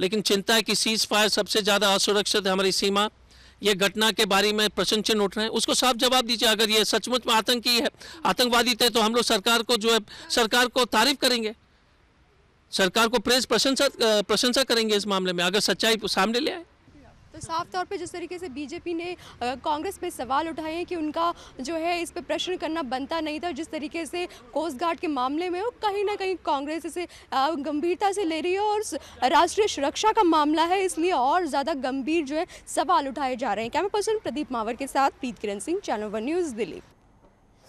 लेकिन चिंता है कि सीज फायर सबसे ज़्यादा असुरक्षित है हमारी सीमा ये घटना के बारे में प्रश्न चिन्ह उठ रहे हैं उसको साफ जवाब दीजिए अगर ये सचमुच में आतंकी है आतंकवादी थे तो हम लोग सरकार को जो है सरकार को तारीफ करेंगे सरकार को प्रेस प्रशंसा प्रशंसा करेंगे इस मामले में अगर सच्चाई सामने ले आए तो साफ तौर पे जिस तरीके से बीजेपी ने कांग्रेस पे सवाल उठाए हैं कि उनका जो है इस पर प्रश्न करना बनता नहीं था जिस तरीके से कोस्ट गार्ड के मामले में वो कहीं ना कहीं कांग्रेस इसे गंभीरता से ले रही है और राष्ट्रीय सुरक्षा का मामला है इसलिए और ज़्यादा गंभीर जो है सवाल उठाए जा रहे हैं कैमरा पर्सन प्रदीप मावर के साथ Preet Kiran Singh channel one news Delhi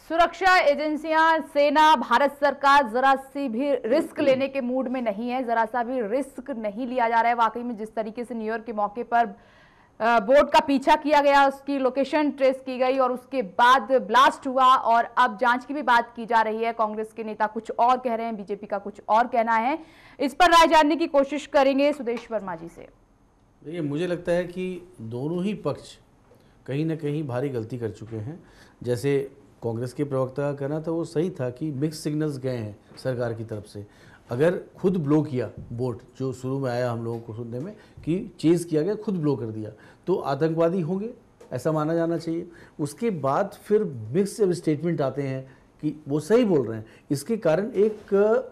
सुरक्षा एजेंसियां सेना भारत सरकार जरा सी भी रिस्क लेने के मूड में नहीं है जरा सा भी रिस्क नहीं लिया जा रहा है वाकई में जिस तरीके से न्यूयॉर्क के मौके पर बोट का पीछा किया गया उसकी लोकेशन ट्रेस की गई और उसके बाद ब्लास्ट हुआ और अब जांच की भी बात की जा रही है कांग्रेस के नेता कुछ और कह रहे हैं बीजेपी का कुछ और कहना है इस पर राय जानने की कोशिश करेंगे सुदेश वर्मा जी से देखिए मुझे लगता है कि दोनों ही पक्ष कहीं ना कहीं भारी गलती कर चुके हैं जैसे कांग्रेस के प्रवक्ता का कहना था वो सही था कि मिक्स सिग्नल्स गए हैं सरकार की तरफ से अगर खुद ब्लो किया बोट जो शुरू में आया हम लोगों को सुनने में कि चेज़ किया गया खुद ब्लो कर दिया तो आतंकवादी होंगे ऐसा माना जाना चाहिए उसके बाद फिर मिक्स जब स्टेटमेंट आते हैं कि वो सही बोल रहे हैं इसके कारण एक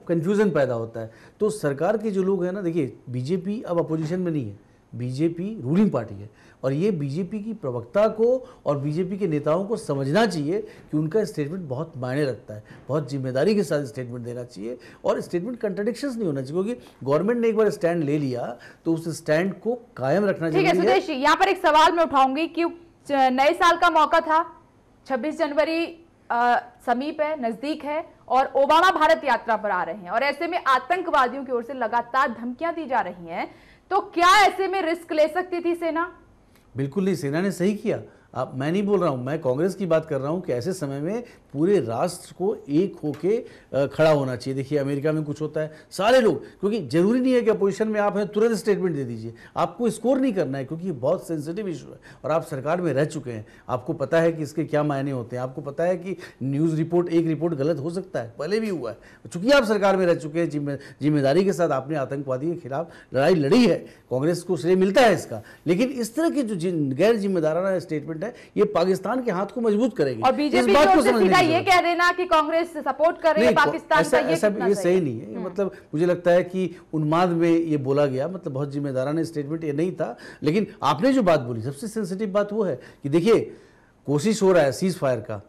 कंफ्यूजन पैदा होता है तो सरकार के जो लोग हैं ना देखिए बीजेपी अब अपोजिशन में नहीं है बीजेपी रूलिंग पार्टी है और ये बीजेपी की प्रवक्ता को और बीजेपी के नेताओं को समझना चाहिए कि उनका स्टेटमेंट बहुत मायने रखता है बहुत जिम्मेदारी के साथ स्टेटमेंट देना चाहिए और स्टेटमेंट कंट्रडिक्शन नहीं होना चाहिए क्योंकि गवर्नमेंट ने एक बार स्टैंड ले लिया तो उस स्टैंड को कायम रखना चाहिए यहाँ पर एक सवाल मैं उठाऊंगी कि नए साल का मौका था छब्बीस जनवरी समीप है नजदीक है और ओबामा भारत यात्रा पर आ रहे हैं और ऐसे में आतंकवादियों की ओर से लगातार धमकियां दी जा रही हैं तो क्या ऐसे में रिस्क ले सकती थी सेना बिल्कुल नहीं सेना ने सही किया आप मैं नहीं बोल रहा हूँ मैं कांग्रेस की बात कर रहा हूँ कि ऐसे समय में पूरे राष्ट्र को एक होके खड़ा होना चाहिए देखिए अमेरिका में कुछ होता है सारे लोग क्योंकि जरूरी नहीं है कि अपोजिशन में आप हैं तुरंत स्टेटमेंट दे दीजिए आपको स्कोर नहीं करना है क्योंकि ये बहुत सेंसिटिव इशू है और आप सरकार में रह चुके हैं आपको पता है कि इसके क्या मायने होते हैं आपको पता है कि न्यूज़ रिपोर्ट एक रिपोर्ट गलत हो सकता है पहले भी हुआ है चूंकि आप सरकार में रह चुके हैं जिम्मेदारी के साथ आपने आतंकवादी के खिलाफ लड़ाई लड़ी है कांग्रेस को श्रेय मिलता है इसका लेकिन इस तरह की जो गैर जिम्मेदाराना स्टेटमेंट है ये पाकिस्तान के हाथ को मजबूत करेगी इस बात को समझ ये कह रहे ना कि कांग्रेस सपोर्ट कर रही है पाकिस्तान ऐसा, का ये ऐसा ये सही नहीं है हम्म। मतलब मुझे लगता है कि उन्माद में ये बोला गया मतलब बहुत जिम्मेदाराना स्टेटमेंट ये नहीं था लेकिन आपने जो बात बोली सबसे सेंसिटिव बात वो है कि देखिए कोशिश हो रहा है सीज फायर का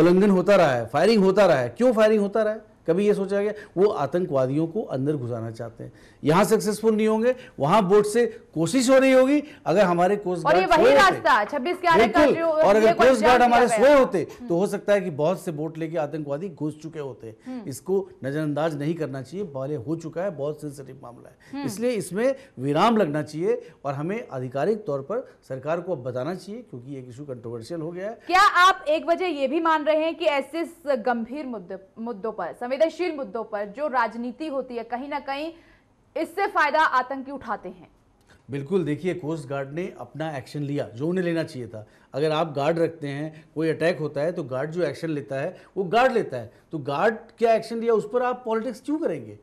उल्लंघन होता रहा है फायरिंग होता रहा है क्यों फायरिंग होता रहा है कभी ये सोचा गया वो आतंकवादियों को अंदर घुसाना चाहते हैं यहाँ सक्सेसफुल नहीं होंगे वहां बोर्ड से कोशिश हो रही होगी अगर हमारे कोस्ट गार्ड और ये वही रास्ता छब्बीस बिल्कुल और अगर कोस्ट गार्ड हमारे सोए होते हम्म। तो हो सकता है कि बहुत से बोट लेके आतंकवादी घुस चुके होते हम्म। इसको नजरअंदाज नहीं करना चाहिए पहले हो चुका है बहुत सेंसिटिव मामला है हम्म। इसलिए इसमें विराम लगना चाहिए और हमें आधिकारिक तौर पर सरकार को बताना चाहिए क्योंकि एक इशू कंट्रोवर्शियल हो गया है क्या आप एक वजह ये भी मान रहे हैं कि ऐसे गंभीर मुद्दों पर संवेदनशील मुद्दों पर जो राजनीति होती है कहीं ना कहीं इससे फायदा आतंकी उठाते हैं बिल्कुल देखिए कोस्ट गार्ड ने अपना एक्शन लिया जो उन्हें लेना चाहिए था अगर आप गार्ड रखते हैं कोई अटैक होता है तो गार्ड जो एक्शन लेता है वो गार्ड लेता है तो गार्ड क्या एक्शन लिया उस पर आप पॉलिटिक्स क्यों करेंगे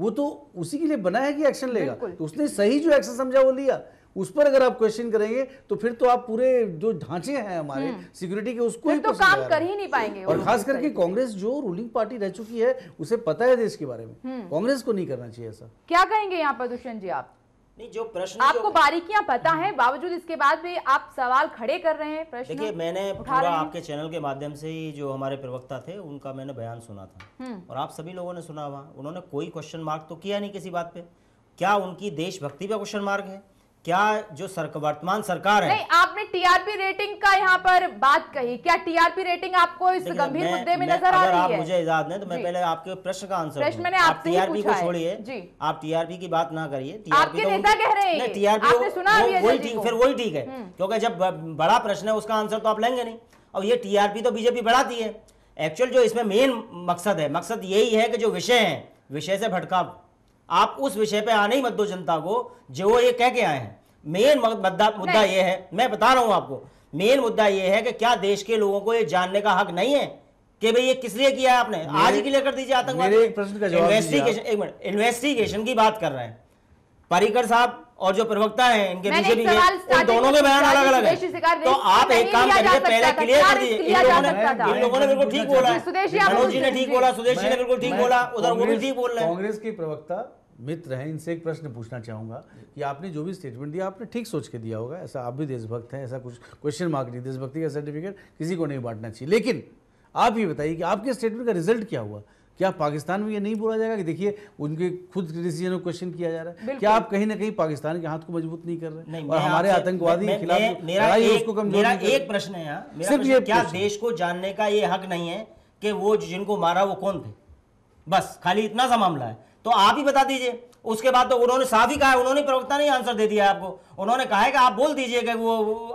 वो तो उसी के लिए बना है कि एक्शन लेगा तो उसने सही जो एक्शन समझा वो लिया उस पर अगर आप क्वेश्चन करेंगे तो फिर तो आप पूरे जो ढांचे हैं हमारे सिक्योरिटी हम्म। के उसको ही तो काम कर ही नहीं पाएंगे और खास करके कांग्रेस जो रूलिंग पार्टी रह चुकी है उसे पता है देश के बारे में हम्म। कांग्रेस को नहीं करना चाहिए ऐसा क्या कहेंगे यहाँ पर दुष्यंत जी आप नहीं जो प्रश्न आपको बारीकियां पता है बावजूद इसके बाद भी आप सवाल खड़े कर रहे हैं प्रश्न देखिए मैंने पूरा आपके चैनल के माध्यम से ही जो हमारे प्रवक्ता थे उनका मैंने बयान सुना था हम्म। और आप सभी लोगों ने सुना हुआ उन्होंने कोई क्वेश्चन मार्क तो किया नहीं किसी बात पे क्या उनकी देशभक्ति पे क्वेश्चन मार्क है क्या जो सरक, वर्तमान सरकार है नहीं आपने टीआरपी रेटिंग का यहाँ पर बात कही क्या टीआरपी रेटिंग आपको इस गंभीर मुद्दे में नजर आ रही है आप मुझे इजाजत है तो मैं पहले आपके प्रश्न का आंसर प्रश्न मैंने आप टीआरपी को छोड़िए आप टीआरपी की बात ना करिए टीआरपी तो सुना वही ठीक फिर वही ठीक है हम्म। क्योंकि जब बड़ा प्रश्न है उसका आंसर तो आप लेंगे नहीं और ये टीआरपी तो बीजेपी बढ़ाती है एक्चुअल जो इसमें मेन मकसद है मकसद यही है कि जो विषय है विषय से भटकाव आप उस विषय पे आने ही मत दो जनता को जो वो ये कह के आए हैं मेन मुद्दा ये है मैं बता रहा हूं आपको मेन मुद्दा ये है कि क्या देश के लोगों को ये जानने का हक नहीं है कि भाई ये किस लिए किया है आपने आज ही क्लियर कर दीजिए आतंकवाद इन्वेस्टिगेशन एक मिनट इन्वेस्टिगेशन की बात कर रहे हैं परिकर साहब और जो प्रवक्ता है इनके पीछे भी है दोनों के बयान अलग अलग है तो आप एक काम करिए पहले क्लियर कर दीजिए इन लोगों ने बिल्कुल ठीक बोला मनोज जी ने ठीक बोला सुदेश जी ने बिल्कुल ठीक बोला उधर वो भी ठीक बोल रहे हैं कांग्रेस की प्रवक्ता मित्र हैं इनसे एक प्रश्न पूछना चाहूंगा कि आपने जो भी स्टेटमेंट दिया आपने ठीक सोच के दिया होगा ऐसा आप भी देशभक्त हैं ऐसा कुछ क्वेश्चन मार्क नहीं देशभक्ति का सर्टिफिकेट किसी को नहीं बांटना चाहिए लेकिन आप ये बताइए कि आपके स्टेटमेंट का रिजल्ट क्या हुआ क्या पाकिस्तान में ये नहीं बोला जाएगा कि देखिए उनके खुद डिसीजन को क्वेश्चन किया जा रहा है क्या आप कहीं ना कहीं पाकिस्तान के हाथ को मजबूत नहीं कर रहे नहीं, और हमारे आतंकवादी के खिलाफ मेरा एक, मेरा एक प्रश्न है यहाँ सिर्फ ये क्या देश को जानने का ये हक नहीं है कि वो जिनको मारा वो कौन थे बस खाली इतना सा मामला है तो आप ही बता दीजिए उसके बाद तो उन्होंने साफ ही कहा उन्होंने प्रवक्ता ने आंसर दे दिया आपको उन्होंने कहा है कि आप बोल दीजिए कि वो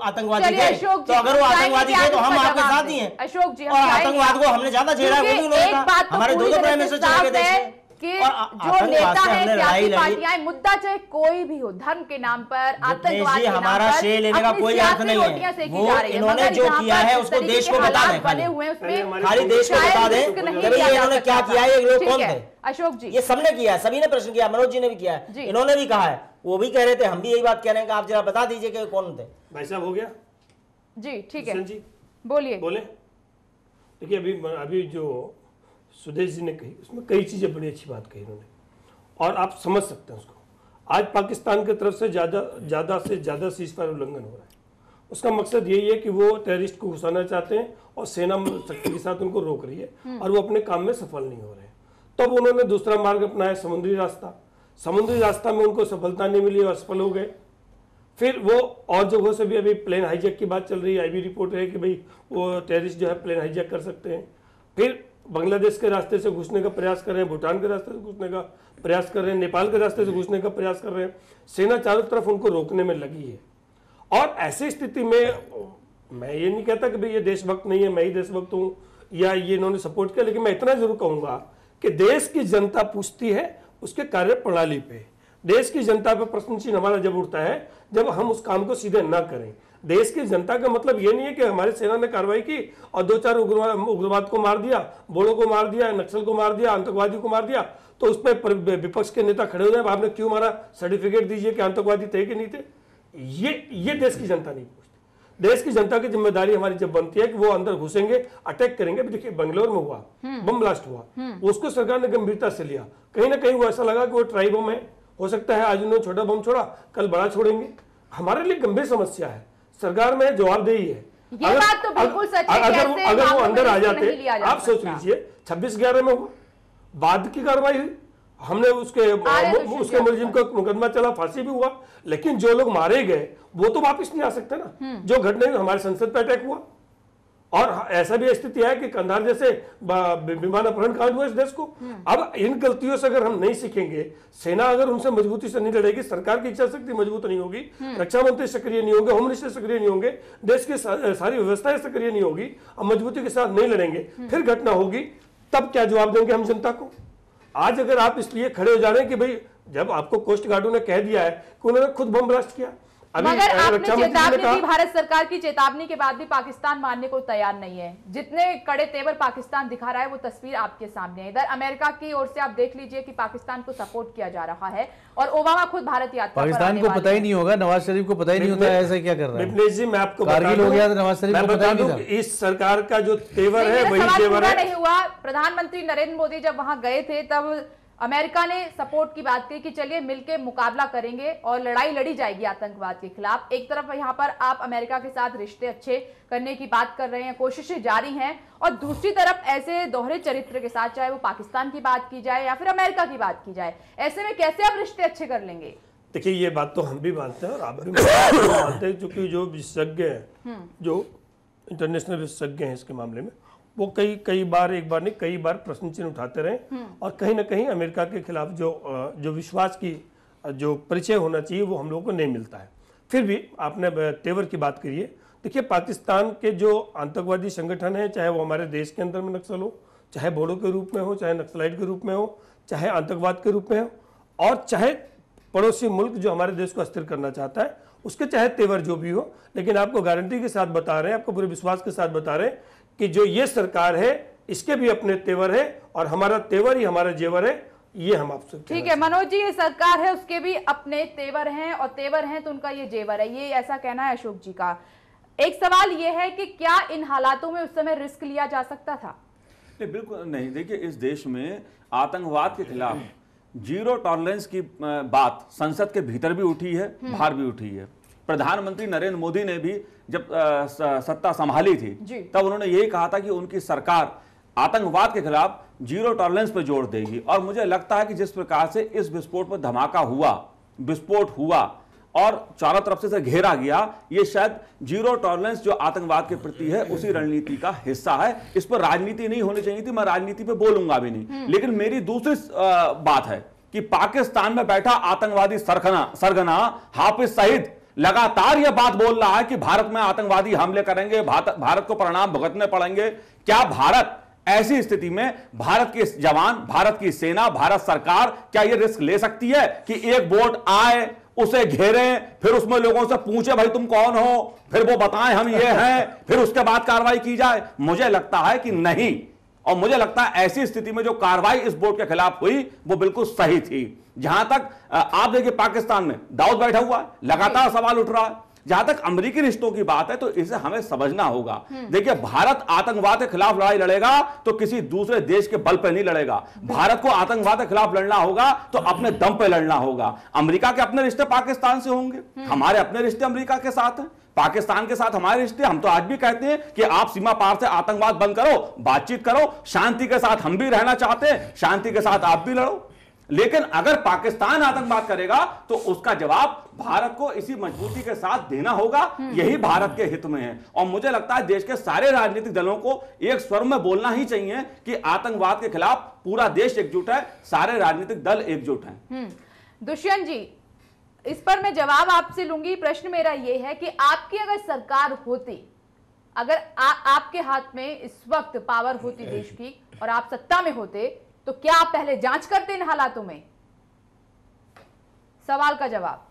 आतंकवादी है तो अगर वो आतंकवादी है तो हम आपके साथ ही हैं अशोक जी और आतंकवाद को हमने ज्यादा झेला है तो हमारे दो दो प्राइम मिनिस्टर चले गए कि जो नेता है सियासी पार्टियां मुद्दा चाहे कोई भी हो धर्म के नाम पर आतंकवाद हमारा श्रेय लेने का कोई अर्थ नहीं है वो इन्होंने जो किया है उसको देश को बता दें बने हुए उसमें खाली देश को बता दें ये इन्होंने क्या किया है ये लोग कौन थे अशोक जी ये सबने किया है सभी ने प्रश्न किया मनोज जी ने भी किया है इन्होंने भी कहा है वो भी कह रहे थे हम भी यही बात कह रहे हैं कि आप जरा बता दीजिए कि कौन थे भाई साहब हो गया जी ठीक है जी बोलिए बोले देखिए अभी अभी जो सुदेश जी ने कही उसमें कई चीज़ें बड़ी अच्छी बात कही उन्होंने और आप समझ सकते हैं उसको आज पाकिस्तान की तरफ से ज़्यादा ज़्यादा से ज़्यादा सीज फायर उल्लंघन हो रहा है उसका मकसद यही है कि वो टेररिस्ट को घुसाना चाहते हैं और सेना शक्ति के साथ उनको रोक रही है हम्म। और वो अपने काम में सफल नहीं हो रहे हैं तब उन्होंने दूसरा मार्ग अपनाया समुद्री रास्ता समुद्री रास्ता में उनको सफलता नहीं मिली और असफल हो गए फिर वो और जगहों से भी अभी प्लेन हाईजैक की बात चल रही है आई रिपोर्ट है कि भाई वो टेररिस्ट जो है प्लेन हाईजैक कर सकते हैं फिर बांग्लादेश के रास्ते से घुसने का प्रयास कर रहे हैं भूटान के रास्ते से घुसने का प्रयास कर रहे हैं नेपाल के रास्ते से घुसने का प्रयास कर रहे हैं सेना चारों तरफ उनको रोकने में लगी है और ऐसी स्थिति में मैं ये नहीं कहता कि भाई ये देशभक्त नहीं है मैं ही देशभक्त हूँ या ये इन्होंने सपोर्ट किया लेकिन मैं इतना जरूर कहूंगा कि देश की जनता पूछती है उसके कार्य प्रणाली पे देश की जनता पर प्रश्न चिन्ह हमारा जब उठता है जब हम उस काम को सीधे ना करें देश की जनता का मतलब ये नहीं है कि हमारी सेना ने कार्रवाई की और दो चार उग्रवाद उग्रवाद को मार दिया बोड़ों को मार दिया नक्सल को मार दिया आतंकवादी को मार दिया तो उस पर विपक्ष के नेता खड़े हो जाए आपने क्यों मारा सर्टिफिकेट दीजिए कि आतंकवादी थे कि नहीं थे ये ये देश की जनता नहीं पूछती देश की जनता की जिम्मेदारी हमारी जब बनती है कि वो अंदर घुसेंगे अटैक करेंगे अभी देखिए बंगलोर में हुआ बम हम्म। ब्लास्ट हुआ हम्म। उसको सरकार ने गंभीरता से लिया कहीं ना कहीं वो ऐसा लगा कि वो ट्राई बम है हो सकता है आज उन्होंने छोटा बम छोड़ा कल बड़ा छोड़ेंगे हमारे लिए गंभीर समस्या है सरकार में जवाबदेही है ये अगर, बात तो बिल्कुल सच है अगर वो अगर वो अंदर आ जाते आप सोच लीजिए छब्बीस ग्यारह में हुआ बाद की कार्रवाई हुई हमने उसके तो उसके मुलजिम का मुकदमा चला फांसी भी हुआ लेकिन जो लोग मारे गए वो तो वापस नहीं आ सकते ना हम्म। जो घटना हमारे संसद पे अटैक हुआ और ऐसा भी स्थिति है कि कंधार जैसे विमान अपहरण कांड हुआ इस देश को हम्म। अब इन गलतियों से अगर हम नहीं सीखेंगे सेना अगर उनसे मजबूती से नहीं लड़ेगी सरकार की इच्छा शक्ति मजबूत नहीं होगी हम्म। रक्षा मंत्री सक्रिय नहीं होंगे होम मिनिस्टर सक्रिय नहीं होंगे देश की सारी व्यवस्थाएं सक्रिय नहीं होगी अब मजबूती के साथ नहीं लड़ेंगे हम्म। फिर घटना होगी तब क्या जवाब देंगे हम जनता को आज अगर आप इसलिए खड़े हो जा रहे हैं कि भाई जब आपको कोस्ट गार्डों ने कह दिया है कि उन्होंने खुद बम ब्लास्ट किया मगर आपने चेतावनी दी भारत सरकार की चेतावनी के बाद भी पाकिस्तान मानने को तैयार नहीं है जितने कड़े तेवर पाकिस्तान दिखा रहा है वो तस्वीर आपके सामने है इधर अमेरिका की ओर से आप देख लीजिए कि पाकिस्तान को सपोर्ट किया जा रहा है और ओबामा खुद भारत यात्रा पाकिस्तान को पता ही नहीं होगा नवाज शरीफ को पता ही नहीं होता ऐसे क्या कर रहे है नवाज शरीफ इस सरकार का जो तेवर है वही तेवर नहीं हुआ प्रधानमंत्री नरेंद्र मोदी जब वहां गए थे तब अमेरिका ने सपोर्ट की बात की कि चलिए मिलकर मुकाबला करेंगे और लड़ाई लड़ी जाएगी आतंकवाद के खिलाफ एक तरफ यहाँ पर आप अमेरिका के साथ रिश्ते अच्छे करने की बात कर रहे हैं कोशिशें जारी हैं और दूसरी तरफ ऐसे दोहरे चरित्र के साथ चाहे वो पाकिस्तान की बात की जाए या फिर अमेरिका की बात की जाए ऐसे में कैसे आप रिश्ते अच्छे कर लेंगे देखिए ये बात तो हम भी मानते हैं और आप भी मानते हैं क्योंकि जो विशेषज्ञ है हम्म। जो इंटरनेशनल विशेषज्ञ है इसके मामले में वो कई कई बार एक बार नहीं कई बार प्रश्न चिन्ह उठाते रहे हम्म। और कहीं ना कहीं अमेरिका के खिलाफ जो जो विश्वास की जो परिचय होना चाहिए वो हम लोगों को नहीं मिलता है फिर भी आपने तेवर की बात करिए देखिए पाकिस्तान के जो आतंकवादी संगठन है चाहे वो हमारे देश के अंदर में नक्सल हो चाहे बोडो के रूप में हो चाहे नक्सलाइट के रूप में हो चाहे आतंकवाद के रूप में हो और चाहे पड़ोसी मुल्क जो हमारे देश को अस्थिर करना चाहता है उसके चाहे तेवर जो भी हो लेकिन आपको गारंटी के साथ बता रहे हैं आपको पूरे विश्वास के साथ बता रहे हैं कि जो ये सरकार है इसके भी अपने तेवर है और हमारा तेवर ही हमारा जेवर है ये हम आपसे ठीक है मनोज जी ये सरकार है उसके भी अपने तेवर हैं और तेवर हैं तो उनका ये जेवर है ये ऐसा कहना है अशोक जी का एक सवाल ये है कि क्या इन हालातों में उस समय रिस्क लिया जा सकता था नहीं बिल्कुल नहीं देखिए इस देश में आतंकवाद के खिलाफ हम्म। जीरो टॉलरेंस की बात संसद के भीतर भी उठी है हम्म। बाहर भी उठी है प्रधानमंत्री नरेंद्र मोदी ने भी जब सत्ता संभाली थी तब उन्होंने यही कहा था कि उनकी सरकार आतंकवाद के खिलाफ जीरो टॉलरेंस पर जोर देगी और मुझे लगता है कि जिस प्रकार से इस विस्फोट पर धमाका हुआ विस्फोट हुआ और चारों तरफ से घेरा गया ये शायद जीरो टॉलरेंस जो आतंकवाद के प्रति है उसी रणनीति का हिस्सा है इस पर राजनीति नहीं होनी चाहिए थी मैं राजनीति पे बोलूंगा भी नहीं हम्म। लेकिन मेरी दूसरी बात है कि पाकिस्तान में बैठा आतंकवादी सरगना सरगना हाफिज सईद लगातार यह बात बोल रहा है कि भारत में आतंकवादी हमले करेंगे भारत को परिणाम भुगतने पड़ेंगे क्या भारत ऐसी स्थिति में भारत के जवान भारत की सेना भारत सरकार क्या यह रिस्क ले सकती है कि एक वोट आए उसे घेरे फिर उसमें लोगों से पूछे भाई तुम कौन हो फिर वो बताएं हम ये हैं फिर उसके बाद कार्रवाई की जाए मुझे लगता है कि नहीं और मुझे लगता है ऐसी स्थिति में जो कार्रवाई इस बोर्ड के खिलाफ हुई वो बिल्कुल सही थी जहां तक आप देखिए पाकिस्तान में दाऊद बैठा हुआ लगातार सवाल उठ रहा है जहां तक अमेरिकी रिश्तों की बात है तो इसे हमें समझना होगा हम्म। देखिए भारत आतंकवाद के खिलाफ लड़ाई लड़ेगा तो किसी दूसरे देश के बल पर नहीं लड़ेगा भारत को आतंकवाद के खिलाफ लड़ना होगा तो अपने दम पर लड़ना होगा अमेरिका के अपने रिश्ते पाकिस्तान से होंगे हम्म। हमारे अपने रिश्ते अमेरिका के साथ हैं पाकिस्तान के साथ हमारे रिश्ते हम तो आज भी कहते हैं कि आप सीमा पार से आतंकवाद बंद करो बातचीत करो शांति के साथ हम भी रहना चाहते हैं शांति के साथ आप भी लड़ो लेकिन अगर पाकिस्तान आतंकवाद करेगा तो उसका जवाब भारत को इसी मजबूती के साथ देना होगा हम्म। यही भारत के हित में है और मुझे लगता है देश के सारे राजनीतिक दलों को एक स्वर में बोलना ही चाहिए कि आतंकवाद के खिलाफ पूरा देश एकजुट है सारे राजनीतिक दल एकजुट है हम्म। दुष्यंत जी इस पर मैं जवाब आपसे लूंगी प्रश्न मेरा यह है कि आपकी अगर सरकार होती अगर आ, आपके हाथ में इस वक्त पावर होती देश की और आप सत्ता में होते तो क्या आप पहले जांच करते इन हालातों में सवाल का जवाब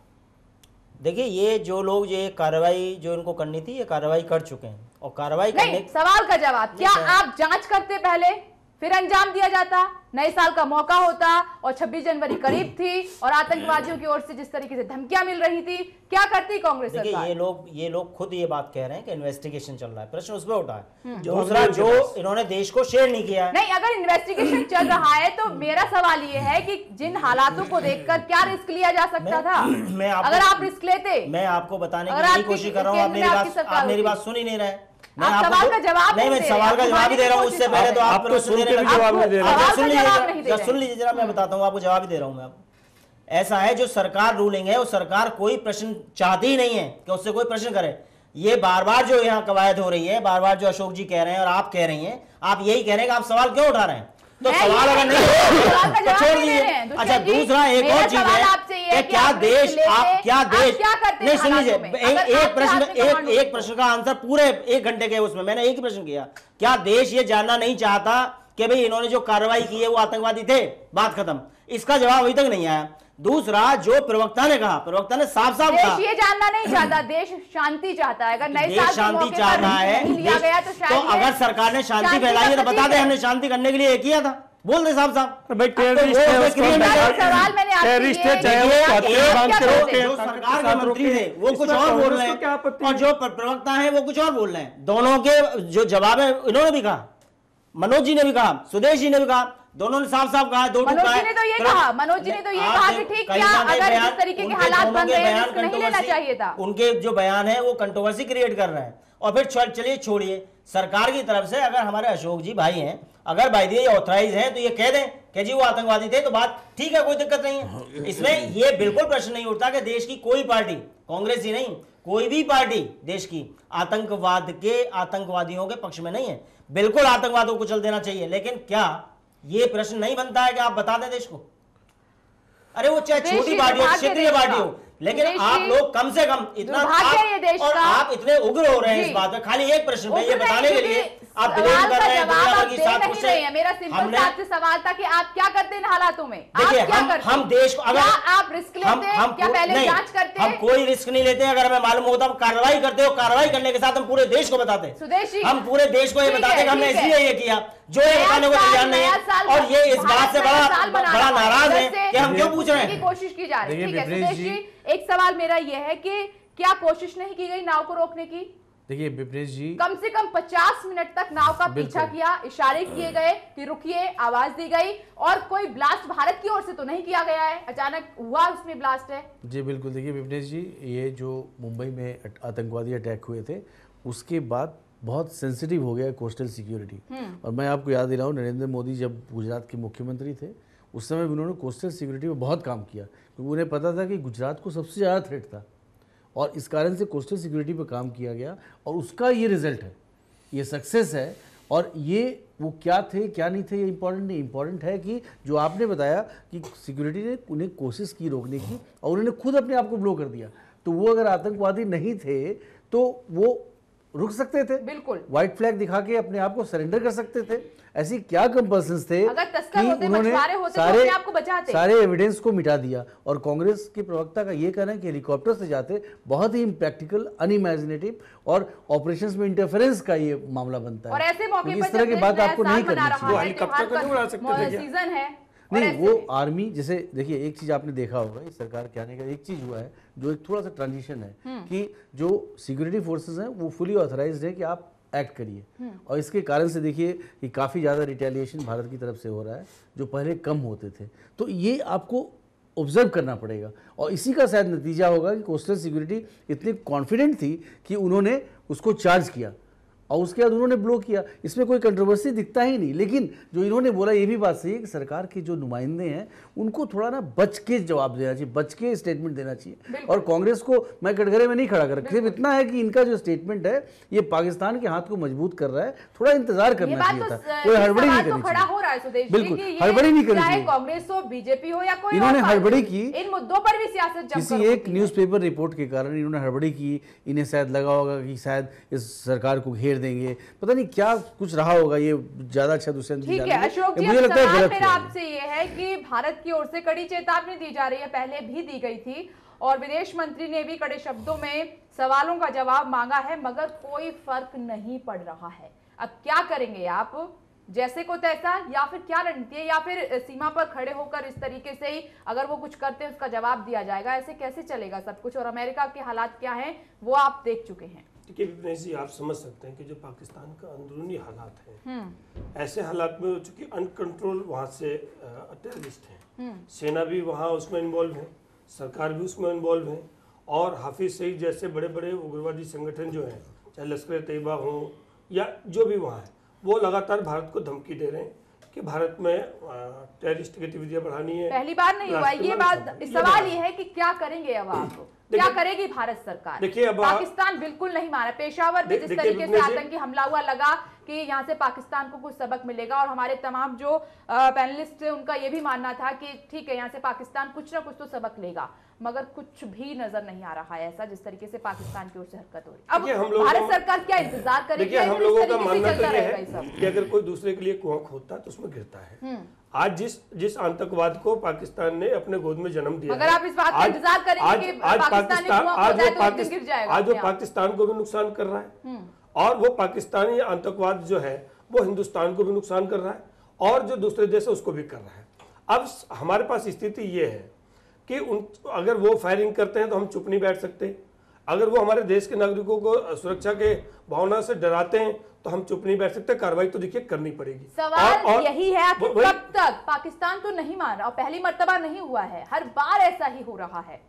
देखिए ये जो लोग ये कार्रवाई जो इनको करनी थी ये कार्रवाई कर चुके हैं और कार्रवाई करने सवाल का जवाब क्या आप जांच करते पहले फिर अंजाम दिया जाता नए साल का मौका होता और 26 जनवरी करीब थी और आतंकवादियों की ओर से जिस तरीके से धमकियां मिल रही थी क्या करती कांग्रेस सरकार ये लोग ये लोग खुद ये बात कह रहे हैं कि इन्वेस्टिगेशन चल रहा है प्रश्न उसमें उठा है हम्म। दूसरा जो इन्होंने देश को शेयर नहीं किया नहीं अगर इन्वेस्टिगेशन चल रहा है तो मेरा सवाल ये है की जिन हालातों को देख क्या रिस्क लिया जा सकता था अगर आप रिस्क लेते मैं आपको बताने की कोशिश कर रहा हूँ मेरी बात सुन ही नहीं रहे आप सवाल का जवाब नहीं मैं सवाल का जवाब ही दे रहा हूँ उससे पहले तो आप सुन लीजिए सुन लीजिए जरा मैं बताता हूँ आपको जवाब ही दे रहा हूँ मैं आपको ऐसा है जो सरकार रूलिंग है वो सरकार कोई प्रश्न चाहती ही नहीं है कि उससे कोई प्रश्न करे ये बार बार जो यहाँ कवायद हो रही है बार बार जो अशोक जी कह रहे हैं और आप कह रही हैं आप यही कह रहे हैं कि आप सवाल क्यों उठा रहे हैं तो सवाल अगर नहीं तो छोड़ दिए अच्छा दूसरा एक और चीज है कि क्या देश आप क्या देश नहीं सुन लीजिए एक प्रश्न एक एक प्रश्न का आंसर पूरे एक घंटे के उसमें मैंने एक ही प्रश्न किया क्या देश ये जानना नहीं चाहता कि भाई इन्होंने जो कार्रवाई की है वो आतंकवादी थे बात खत्म इसका जवाब अभी तक नहीं आया दूसरा जो प्रवक्ता ने कहा प्रवक्ता ने साफ साफ कहा ये जानना नहीं चाहता देश शांति चाहता है अगर नए साल शांति चाहता है लिया गया तो, तो अगर सरकार ने शांति फैलाई है तो बता दे हमने शांति करने के लिए किया था बोल दे साहब साहब भाई सरकार के मंत्री है वो कुछ और बोल रहे हैं और जो प्रवक्ता है वो कुछ और बोल रहे हैं दोनों के जो जवाब है इन्होंने भी कहा मनोज जी ने भी कहा सुदेश जी ने भी कहा दोनों ने साफ साफ कहा दो मनोज जी ने तो ये कहा मनोज जी ने तो ये कहा कि ठीक क्या अगर इस तरीके के हालात बन रहे हैं तो नहीं लेना चाहिए था उनके जो बयान है वो कंट्रोवर्सी क्रिएट कर रहे हैं और फिर चलिए छोड़िए सरकार की तरफ से अगर हमारे अशोक जी भाई हैं अगर भाई ये ऑथराइज है तो ये कह दें कि जी वो आतंकवादी थे तो बात ठीक है कोई दिक्कत नहीं है हाँ, इसमें तो- ये बिल्कुल प्रश्न नहीं उठता कि देश की कोई पार्टी कांग्रेस ही नहीं कोई भी पार्टी देश की आतंकवाद के आतंकवादियों के पक्ष में नहीं है बिल्कुल आतंकवाद को कुचल देना चाहिए लेकिन क्या ये प्रश्न नहीं बनता है कि आप बता दें देश को अरे वो चाहे छोटी पार्टी हो क्षेत्रीय पार्टी हो लेकिन आप लोग कम से कम इतना आप, और आप इतने उग्र हो रहे हैं इस बात में खाली एक प्रश्न ये बताने के लिए आप सवाल का जवाब आप दे नहीं रहे हैं मेरा सिंपल से सवाल था कि आप क्या करते हैं हालातों में आप क्या हम, करते हम देश को अगर आप रिस्क लेते हम, हम क्या पहले जांच करते हम कोई रिस्क नहीं लेते अगर हमें मालूम होता हम कार्रवाई करते हो कार्रवाई करने के साथ हम पूरे देश को बताते सुदेश जी हम पूरे देश को ये बताते हमने इसलिए ये किया जो ये बताने को तैयार नहीं है और ये इस बात से बड़ा बड़ा नाराज है की हम क्यों पूछ रहे हैं कोशिश की जा रही है सुदेश जी एक सवाल मेरा ये है की क्या कोशिश नहीं की गई नाव को रोकने की देखिए विपनेश जी कम से कम 50 मिनट तक नाव का पीछा किया इशारे किए गए कि रुकिए आवाज दी गई और कोई ब्लास्ट भारत की ओर से तो नहीं किया गया है अचानक हुआ उसमें ब्लास्ट है जी बिल्कुल देखिए विपनेश जी ये जो मुंबई में आतंकवादी अटैक हुए थे उसके बाद बहुत सेंसिटिव हो गया कोस्टल हम्म। सिक्योरिटी और मैं आपको याद दिलाऊँ नरेंद्र मोदी जब गुजरात के मुख्यमंत्री थे उस समय उन्होंने कोस्टल सिक्योरिटी में बहुत काम किया क्योंकि उन्हें पता था कि गुजरात को सबसे ज़्यादा थ्रेट था और इस कारण से कोस्टल सिक्योरिटी पर काम किया गया और उसका ये रिजल्ट है ये सक्सेस है और ये वो क्या थे क्या नहीं थे ये इम्पॉर्टेंट नहीं इम्पॉर्टेंट है कि जो आपने बताया कि सिक्योरिटी ने उन्हें कोशिश की रोकने की और उन्होंने खुद अपने आप को ब्लो कर दिया तो वो अगर आतंकवादी नहीं थे तो वो रुक सकते थे बिल्कुल व्हाइट फ्लैग दिखा के अपने आप को सरेंडर कर सकते थे ऐसी क्या कंपल्सन थे कि उन्होंने तो सारे आपको बचाते सारे एविडेंस को मिटा दिया और कांग्रेस के प्रवक्ता का ये कहना है कि हेलीकॉप्टर से जाते बहुत ही इम्प्रैक्टिकल अनइमेजिनेटिव और ऑपरेशंस में इंटरफेरेंस का ये मामला बनता है और ऐसे मौके इस तरह की बात आपको नहीं करनी चाहिए नहीं वो आर्मी जैसे देखिए एक चीज आपने देखा होगा इस सरकार के आने का एक चीज हुआ है जो एक थोड़ा सा ट्रांजिशन है हम्म। कि जो सिक्योरिटी फोर्सेस हैं वो फुली ऑथराइज्ड है कि आप एक्ट करिए हम्म। और इसके कारण से देखिए कि काफ़ी ज़्यादा रिटेलिएशन भारत की तरफ से हो रहा है जो पहले कम होते थे तो ये आपको ऑब्जर्व करना पड़ेगा और इसी का शायद नतीजा होगा कि कोस्टल सिक्योरिटी इतनी कॉन्फिडेंट थी कि उन्होंने उसको चार्ज किया और उसके बाद उन्होंने ब्लो किया इसमें कोई कंट्रोवर्सी दिखता ही नहीं लेकिन जो इन्होंने बोला ये भी बात सही है कि सरकार के जो नुमाइंदे हैं उनको थोड़ा ना बच के जवाब देना चाहिए बच के स्टेटमेंट देना चाहिए और कांग्रेस को मैं कटघरे में नहीं खड़ा कर रहा सिर्फ इतना है कि इनका जो स्टेटमेंट है ये पाकिस्तान के हाथ को मजबूत कर रहा है थोड़ा इंतजार करना चाहिए तो था कोई तो हड़बड़ी नहीं करनी चाहिए बिल्कुल हड़बड़ी नहीं करनी चाहिए कांग्रेस हो बीजेपी हो या कोई इन्होंने हड़बड़ी की इन मुद्दों पर भी सियासत किसी एक न्यूज रिपोर्ट के कारण इन्होंने हड़बड़ी की इन्हें शायद लगा होगा कि शायद इस सरकार को घेर घेर देंगे पता नहीं क्या कुछ रहा होगा ये ज्यादा अच्छा दूसरे तो मुझे लगता है गलत आपसे ये है कि भारत की ओर से कड़ी चेतावनी दी जा रही है पहले भी दी गई थी और विदेश मंत्री ने भी कड़े शब्दों में सवालों का जवाब मांगा है मगर कोई फर्क नहीं पड़ रहा है अब क्या करेंगे आप जैसे को तैसा या फिर क्या रणनीति है या फिर सीमा पर खड़े होकर इस तरीके से ही अगर वो कुछ करते हैं उसका जवाब दिया जाएगा ऐसे कैसे चलेगा सब कुछ और अमेरिका के हालात क्या हैं वो आप देख चुके हैं देखिए विपरीत आप समझ सकते हैं कि जो पाकिस्तान का अंदरूनी हालात है हम्म। ऐसे हालात में हो चुकी अनकंट्रोल वहाँ से टेररिस्ट हैं हम्म। सेना भी वहाँ उसमें इन्वॉल्व है सरकार भी उसमें इन्वॉल्व है और हाफिज सईद जैसे बड़े बड़े उग्रवादी संगठन जो हैं चाहे लश्कर तयबा हों या जो भी वहाँ है वो लगातार भारत को धमकी दे रहे हैं कि भारत में टेररिस्ट गतिविधियां बढ़ानी है पहली बार नहीं हुआ ये बात सवाल ये है कि क्या करेंगे अब आप क्या करेगी भारत सरकार देखिए अब पाकिस्तान बिल्कुल नहीं माना पेशावर में जिस तरीके से आतंकी हमला हुआ लगा कि यहाँ से पाकिस्तान को कुछ सबक मिलेगा और हमारे तमाम जो पैनलिस्ट थे उनका यह भी मानना था कि ठीक है यहाँ से पाकिस्तान कुछ ना कुछ तो सबक लेगा मगर कुछ भी नजर नहीं आ रहा है ऐसा जिस तरीके से पाकिस्तान की ओर से हरकत हो रही है अब भारत सरकार क्या इंतजार करेगी हम लोगों का मानना तो है कि अगर कोई दूसरे के लिए कुआ खोदता है तो उसमें गिरता है हम्म। आज जिस जिस आतंकवाद को पाकिस्तान ने अपने गोद में जन्म दिया अगर आप इस बात आज, इंतजार करेंगे आज, कि आज पाकिस्तान आज वो पाकिस्तान आज वो पाकिस्तान को भी नुकसान कर रहा है हम्म। और वो पाकिस्तानी आतंकवाद जो है वो हिंदुस्तान को भी नुकसान कर रहा है और जो दूसरे देश है उसको भी कर रहा है अब हमारे पास स्थिति ये है कि उन अगर वो फायरिंग करते हैं तो हम चुप नहीं बैठ सकते अगर वो हमारे देश के नागरिकों को सुरक्षा के भावना से डराते हैं तो हम चुप नहीं बैठ सकते कार्रवाई तो देखिए करनी पड़ेगी सवाल और, और, यही है कब तक पाकिस्तान तो नहीं मान रहा पहली मरतबा नहीं हुआ है हर बार ऐसा ही हो रहा है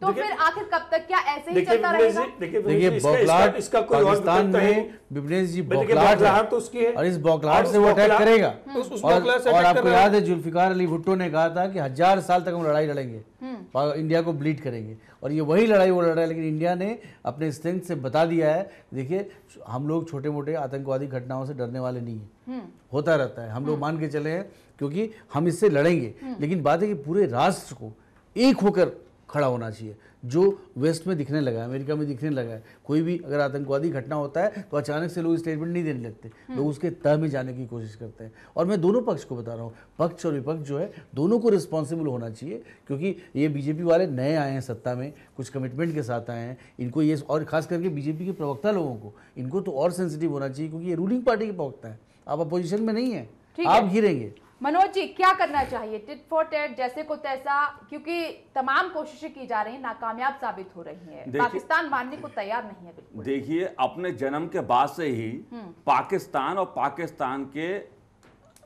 तो फिर आखिर कब तक क्या ऐसे ही चलता रहेगा तो देखिए बौखलाहट इसका कोई पाकिस्तान में विपनेश जी रहा तो उसकी है और इस बौखलाहट से वो अटैक करेगा तो और और आपको याद है जुल्फिकार अली भुट्टो ने कहा था कि हजार साल तक हम लड़ाई लड़ेंगे हम्म। इंडिया को ब्लीड करेंगे और ये वही लड़ाई वो लड़ रहा है लेकिन इंडिया ने अपने स्ट्रेंथ से बता दिया है देखिए हम लोग छोटे मोटे आतंकवादी घटनाओं से डरने वाले नहीं है हम्म। होता रहता है हम लोग हम्म। मान के चले हैं क्योंकि हम इससे लड़ेंगे लेकिन बात है कि पूरे राष्ट्र को एक होकर खड़ा होना चाहिए जो वेस्ट में दिखने लगा है अमेरिका में दिखने लगा है कोई भी अगर आतंकवादी घटना होता है तो अचानक से लोग स्टेटमेंट नहीं देने लगते हम्म। लोग उसके तह में जाने की कोशिश करते हैं और मैं दोनों पक्ष को बता रहा हूँ पक्ष और विपक्ष जो है दोनों को रिस्पॉन्सिबल होना चाहिए क्योंकि ये बीजेपी वाले नए आए हैं सत्ता में कुछ कमिटमेंट के साथ आए हैं इनको ये और खास करके बीजेपी के प्रवक्ता लोगों को इनको तो और सेंसिटिव होना चाहिए क्योंकि ये रूलिंग पार्टी के प्रवक्ता है आप अपोजिशन में नहीं है आप घिरेंगे मनोज जी क्या करना चाहिए टिट फॉर टेट जैसे को तैसा क्योंकि तमाम कोशिशें की जा रही हैं नाकामयाब साबित हो रही हैं पाकिस्तान मानने को तैयार नहीं है देखिए अपने जन्म के बाद से ही हम्म। पाकिस्तान और पाकिस्तान के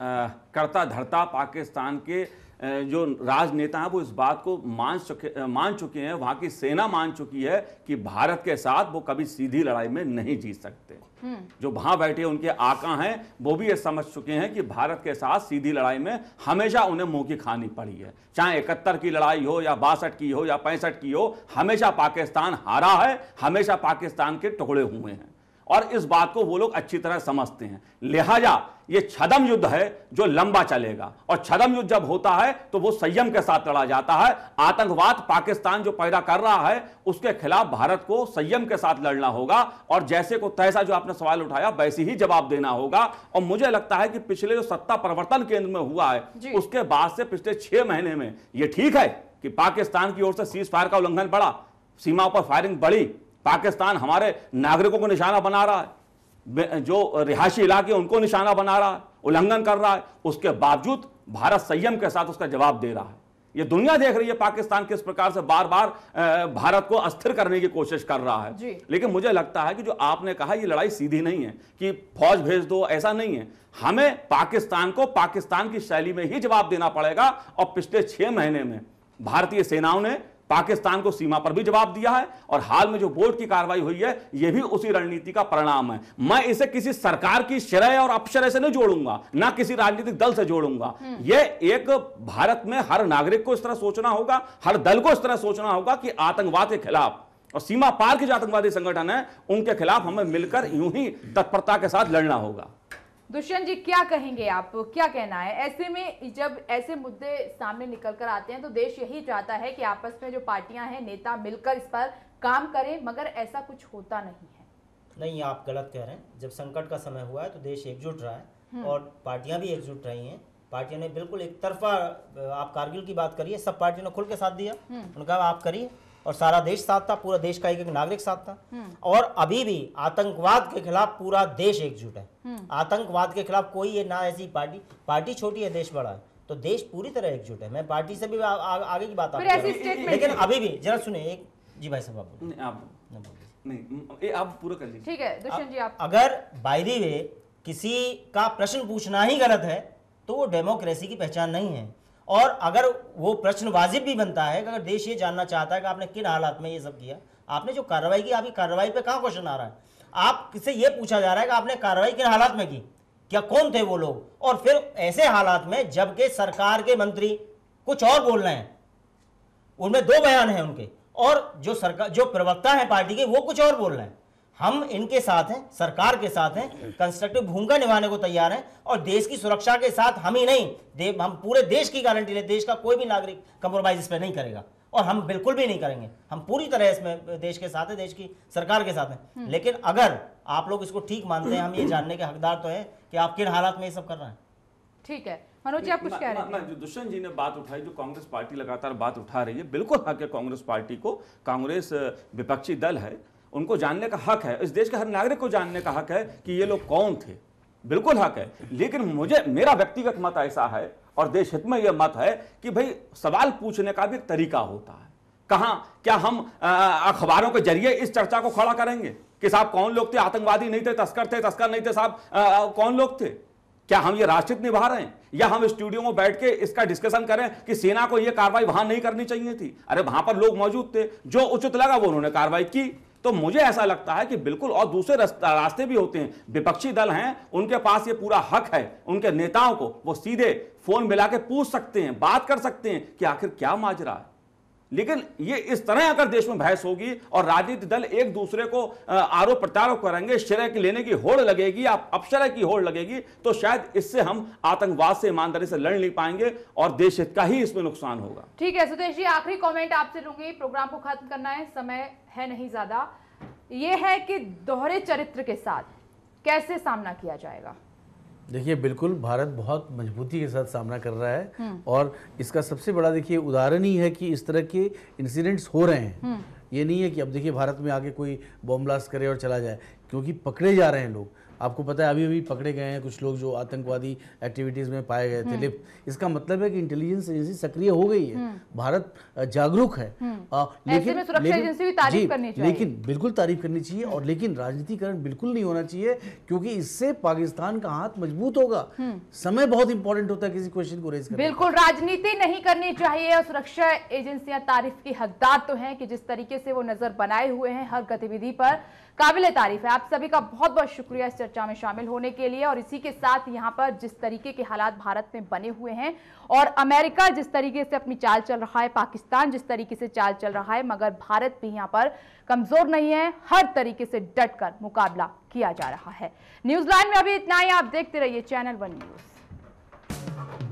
आ, करता धरता पाकिस्तान के जो राजनेता हैं वो इस बात को मान चुके मान चुके हैं वहाँ की सेना मान चुकी है कि भारत के साथ वो कभी सीधी लड़ाई में नहीं जीत सकते हम्म। जो वहाँ बैठे उनके आका हैं वो भी ये समझ चुके हैं कि भारत के साथ सीधी लड़ाई में हमेशा उन्हें मुँह की खानी पड़ी है चाहे इकहत्तर की लड़ाई हो या बासठ की हो या पैंसठ की हो हमेशा पाकिस्तान हारा है हमेशा पाकिस्तान के टुकड़े हुए हैं और इस बात को वो लोग अच्छी तरह समझते हैं लिहाजा ये छदम युद्ध है जो लंबा चलेगा और छदम युद्ध जब होता है तो वो संयम के साथ लड़ा जाता है आतंकवाद पाकिस्तान जो पैदा कर रहा है उसके खिलाफ भारत को संयम के साथ लड़ना होगा और जैसे को तैसा जो आपने सवाल उठाया वैसे ही जवाब देना होगा और मुझे लगता है कि पिछले जो सत्ता परिवर्तन केंद्र में हुआ है उसके बाद से पिछले छह महीने में यह ठीक है कि पाकिस्तान की ओर से सीज फायर का उल्लंघन बढ़ा सीमा पर फायरिंग बढ़ी पाकिस्तान हमारे नागरिकों को निशाना बना रहा है जो रिहायशी इलाके उनको निशाना बना रहा है उल्लंघन कर रहा है उसके बावजूद भारत संयम के साथ उसका जवाब दे रहा है ये दुनिया देख रही है पाकिस्तान किस प्रकार से बार बार भारत को अस्थिर करने की कोशिश कर रहा है लेकिन मुझे लगता है कि जो आपने कहा ये लड़ाई सीधी नहीं है कि फौज भेज दो ऐसा नहीं है हमें पाकिस्तान को पाकिस्तान की शैली में ही जवाब देना पड़ेगा और पिछले छह महीने में भारतीय सेनाओं ने पाकिस्तान को सीमा पर भी जवाब दिया है और हाल में जो बोर्ड की कार्रवाई हुई है यह भी उसी रणनीति का परिणाम है मैं इसे किसी सरकार की शरय और अपशरय से नहीं जोड़ूंगा ना किसी राजनीतिक दल से जोड़ूंगा हम्म। यह एक भारत में हर नागरिक को इस तरह सोचना होगा हर दल को इस तरह सोचना होगा कि आतंकवाद के खिलाफ और सीमा पार के जो आतंकवादी संगठन है उनके खिलाफ हमें मिलकर यूं ही तत्परता के साथ लड़ना होगा दुष्यंत जी क्या कहेंगे आप क्या कहना है ऐसे में जब ऐसे मुद्दे सामने निकल कर आते हैं तो देश यही चाहता है कि आपस में जो पार्टियां हैं नेता मिलकर इस पर काम करें मगर ऐसा कुछ होता नहीं है नहीं आप गलत कह रहे हैं जब संकट का समय हुआ है तो देश एकजुट रहा है हम्म। और पार्टियां भी एकजुट रही हैं पार्टियों ने बिल्कुल एक तरफा आप कारगिल की बात करिए सब पार्टियों ने खुल के साथ दिया हम्म। उनका आप करिए और सारा देश साथ था पूरा देश का एक एक नागरिक साथ था हम्म। और अभी भी आतंकवाद के खिलाफ पूरा देश एकजुट है हम्म। आतंकवाद के खिलाफ कोई है ना ऐसी पार्टी पार्टी छोटी है देश बड़ा है तो देश पूरी तरह एकजुट है मैं पार्टी से भी आ, आ, आगे की बात लेकिन अभी भी जरा सुने एक जी भाई साहब आप आप पूरा कर लीजिए ठीक है दुष्यंत जी आप अगर बाइरी वे किसी का प्रश्न पूछना ही गलत है तो वो डेमोक्रेसी की पहचान नहीं है और अगर वो प्रश्न वाजिब भी बनता है कि अगर देश ये जानना चाहता है कि आपने किन हालात में ये सब किया आपने जो कार्रवाई की आपकी कार्रवाई पे कहाँ क्वेश्चन आ रहा है आपसे ये पूछा जा रहा है कि आपने कार्रवाई किन हालात में की क्या कौन थे वो लोग और फिर ऐसे हालात में जबकि सरकार के मंत्री कुछ और बोल रहे हैं उनमें दो बयान हैं उनके और जो सरकार जो प्रवक्ता है पार्टी के वो कुछ और बोल रहे हैं हम इनके साथ हैं सरकार के साथ हैं कंस्ट्रक्टिव भूमिका निभाने को तैयार हैं और देश की सुरक्षा के साथ हम ही नहीं हम पूरे देश की गारंटी ले देश का कोई भी नागरिक कंप्रोमाइज इस पर नहीं करेगा और हम बिल्कुल भी नहीं करेंगे हम पूरी तरह इसमें देश के साथ है देश की सरकार के साथ हैं हम्म। लेकिन अगर आप लोग इसको ठीक मानते हैं हम ये जानने के हकदार तो है कि आप किन हालात में ये सब कर रहे हैं ठीक है मनोज जी आप कुछ कह रहे हैं जो दुष्यंत जी ने बात उठाई जो कांग्रेस पार्टी लगातार बात उठा रही है बिल्कुल हक है कांग्रेस पार्टी को कांग्रेस विपक्षी दल है उनको जानने का हक है इस देश के हर नागरिक को जानने का हक है कि ये लोग कौन थे बिल्कुल हक है लेकिन मुझे मेरा व्यक्तिगत मत ऐसा है और देश हित में यह मत है कि भाई सवाल पूछने का भी तरीका होता है कहा क्या हम अखबारों के जरिए इस चर्चा को खड़ा करेंगे कि साहब कौन लोग थे आतंकवादी नहीं थे तस्कर थे तस्कर नहीं थे साहब कौन लोग थे क्या हम ये राष्ट्रित निभा रहे हैं या हम स्टूडियो में बैठ के इसका डिस्कशन करें कि सेना को यह कार्रवाई वहां नहीं करनी चाहिए थी अरे वहां पर लोग मौजूद थे जो उचित लगा वो उन्होंने कार्रवाई की तो मुझे ऐसा लगता है कि बिल्कुल और दूसरे रास्ते भी होते हैं विपक्षी दल हैं उनके पास ये पूरा हक है उनके नेताओं को वो सीधे फोन मिला के पूछ सकते हैं बात कर सकते हैं कि आखिर क्या माजरा है लेकिन ये इस तरह अगर देश में बहस होगी और राजनीतिक दल एक दूसरे को आरोप प्रत्यारोप करेंगे शरय की लेने की होड़ लगेगी या अपशरय की होड़ लगेगी तो शायद इससे हम आतंकवाद से ईमानदारी से लड़ नहीं पाएंगे और देश हित का ही इसमें नुकसान होगा ठीक है सुदेश जी आखिरी कॉमेंट आपसे लूंगी प्रोग्राम को खत्म करना है समय है नहीं ज्यादा ये है कि दोहरे चरित्र के साथ कैसे सामना किया जाएगा देखिए बिल्कुल भारत बहुत मजबूती के साथ सामना कर रहा है हम्म। और इसका सबसे बड़ा देखिए उदाहरण ही है कि इस तरह के इंसिडेंट्स हो रहे हैं हम्म। ये नहीं है कि अब देखिए भारत में आगे कोई बॉम्ब ब्लास्ट करे और चला जाए क्योंकि पकड़े जा रहे हैं लोग आपको पता है अभी अभी पकड़े गए हैं कुछ लोग जो आतंकवादी एक्टिविटीज़ में पाए गए थे हम्म। लिप्त इसका मतलब है कि इंटेलिजेंस एजेंसी सक्रिय हो गई है हम्म। भारत जागरूक है आ, हम्म। लेकिन लेकिन चाहिए लेकिन बिल्कुल तारीफ करनी चाहिए और लेकिन राजनीतिकरण बिल्कुल नहीं होना चाहिए क्योंकि इससे पाकिस्तान का हाथ मजबूत होगा समय बहुत इंपॉर्टेंट होता है किसी क्वेश्चन को रेज बिल्कुल राजनीति नहीं करनी चाहिए और सुरक्षा एजेंसियां तारीफ की हकदार तो है कि जिस तरीके से वो नजर बनाए हुए हैं हर गतिविधि पर काबिल तारीफ है आप सभी का बहुत बहुत शुक्रिया इस चर्चा में शामिल होने के लिए और इसी के साथ यहाँ पर जिस तरीके के हालात भारत में बने हुए हैं और अमेरिका जिस तरीके से अपनी चाल चल रहा है पाकिस्तान जिस तरीके से चाल चल रहा है मगर भारत भी यहाँ पर कमजोर नहीं है हर तरीके से डट मुकाबला किया जा रहा है न्यूजीलैंड में अभी इतना ही आप देखते रहिए चैनल वन न्यूज़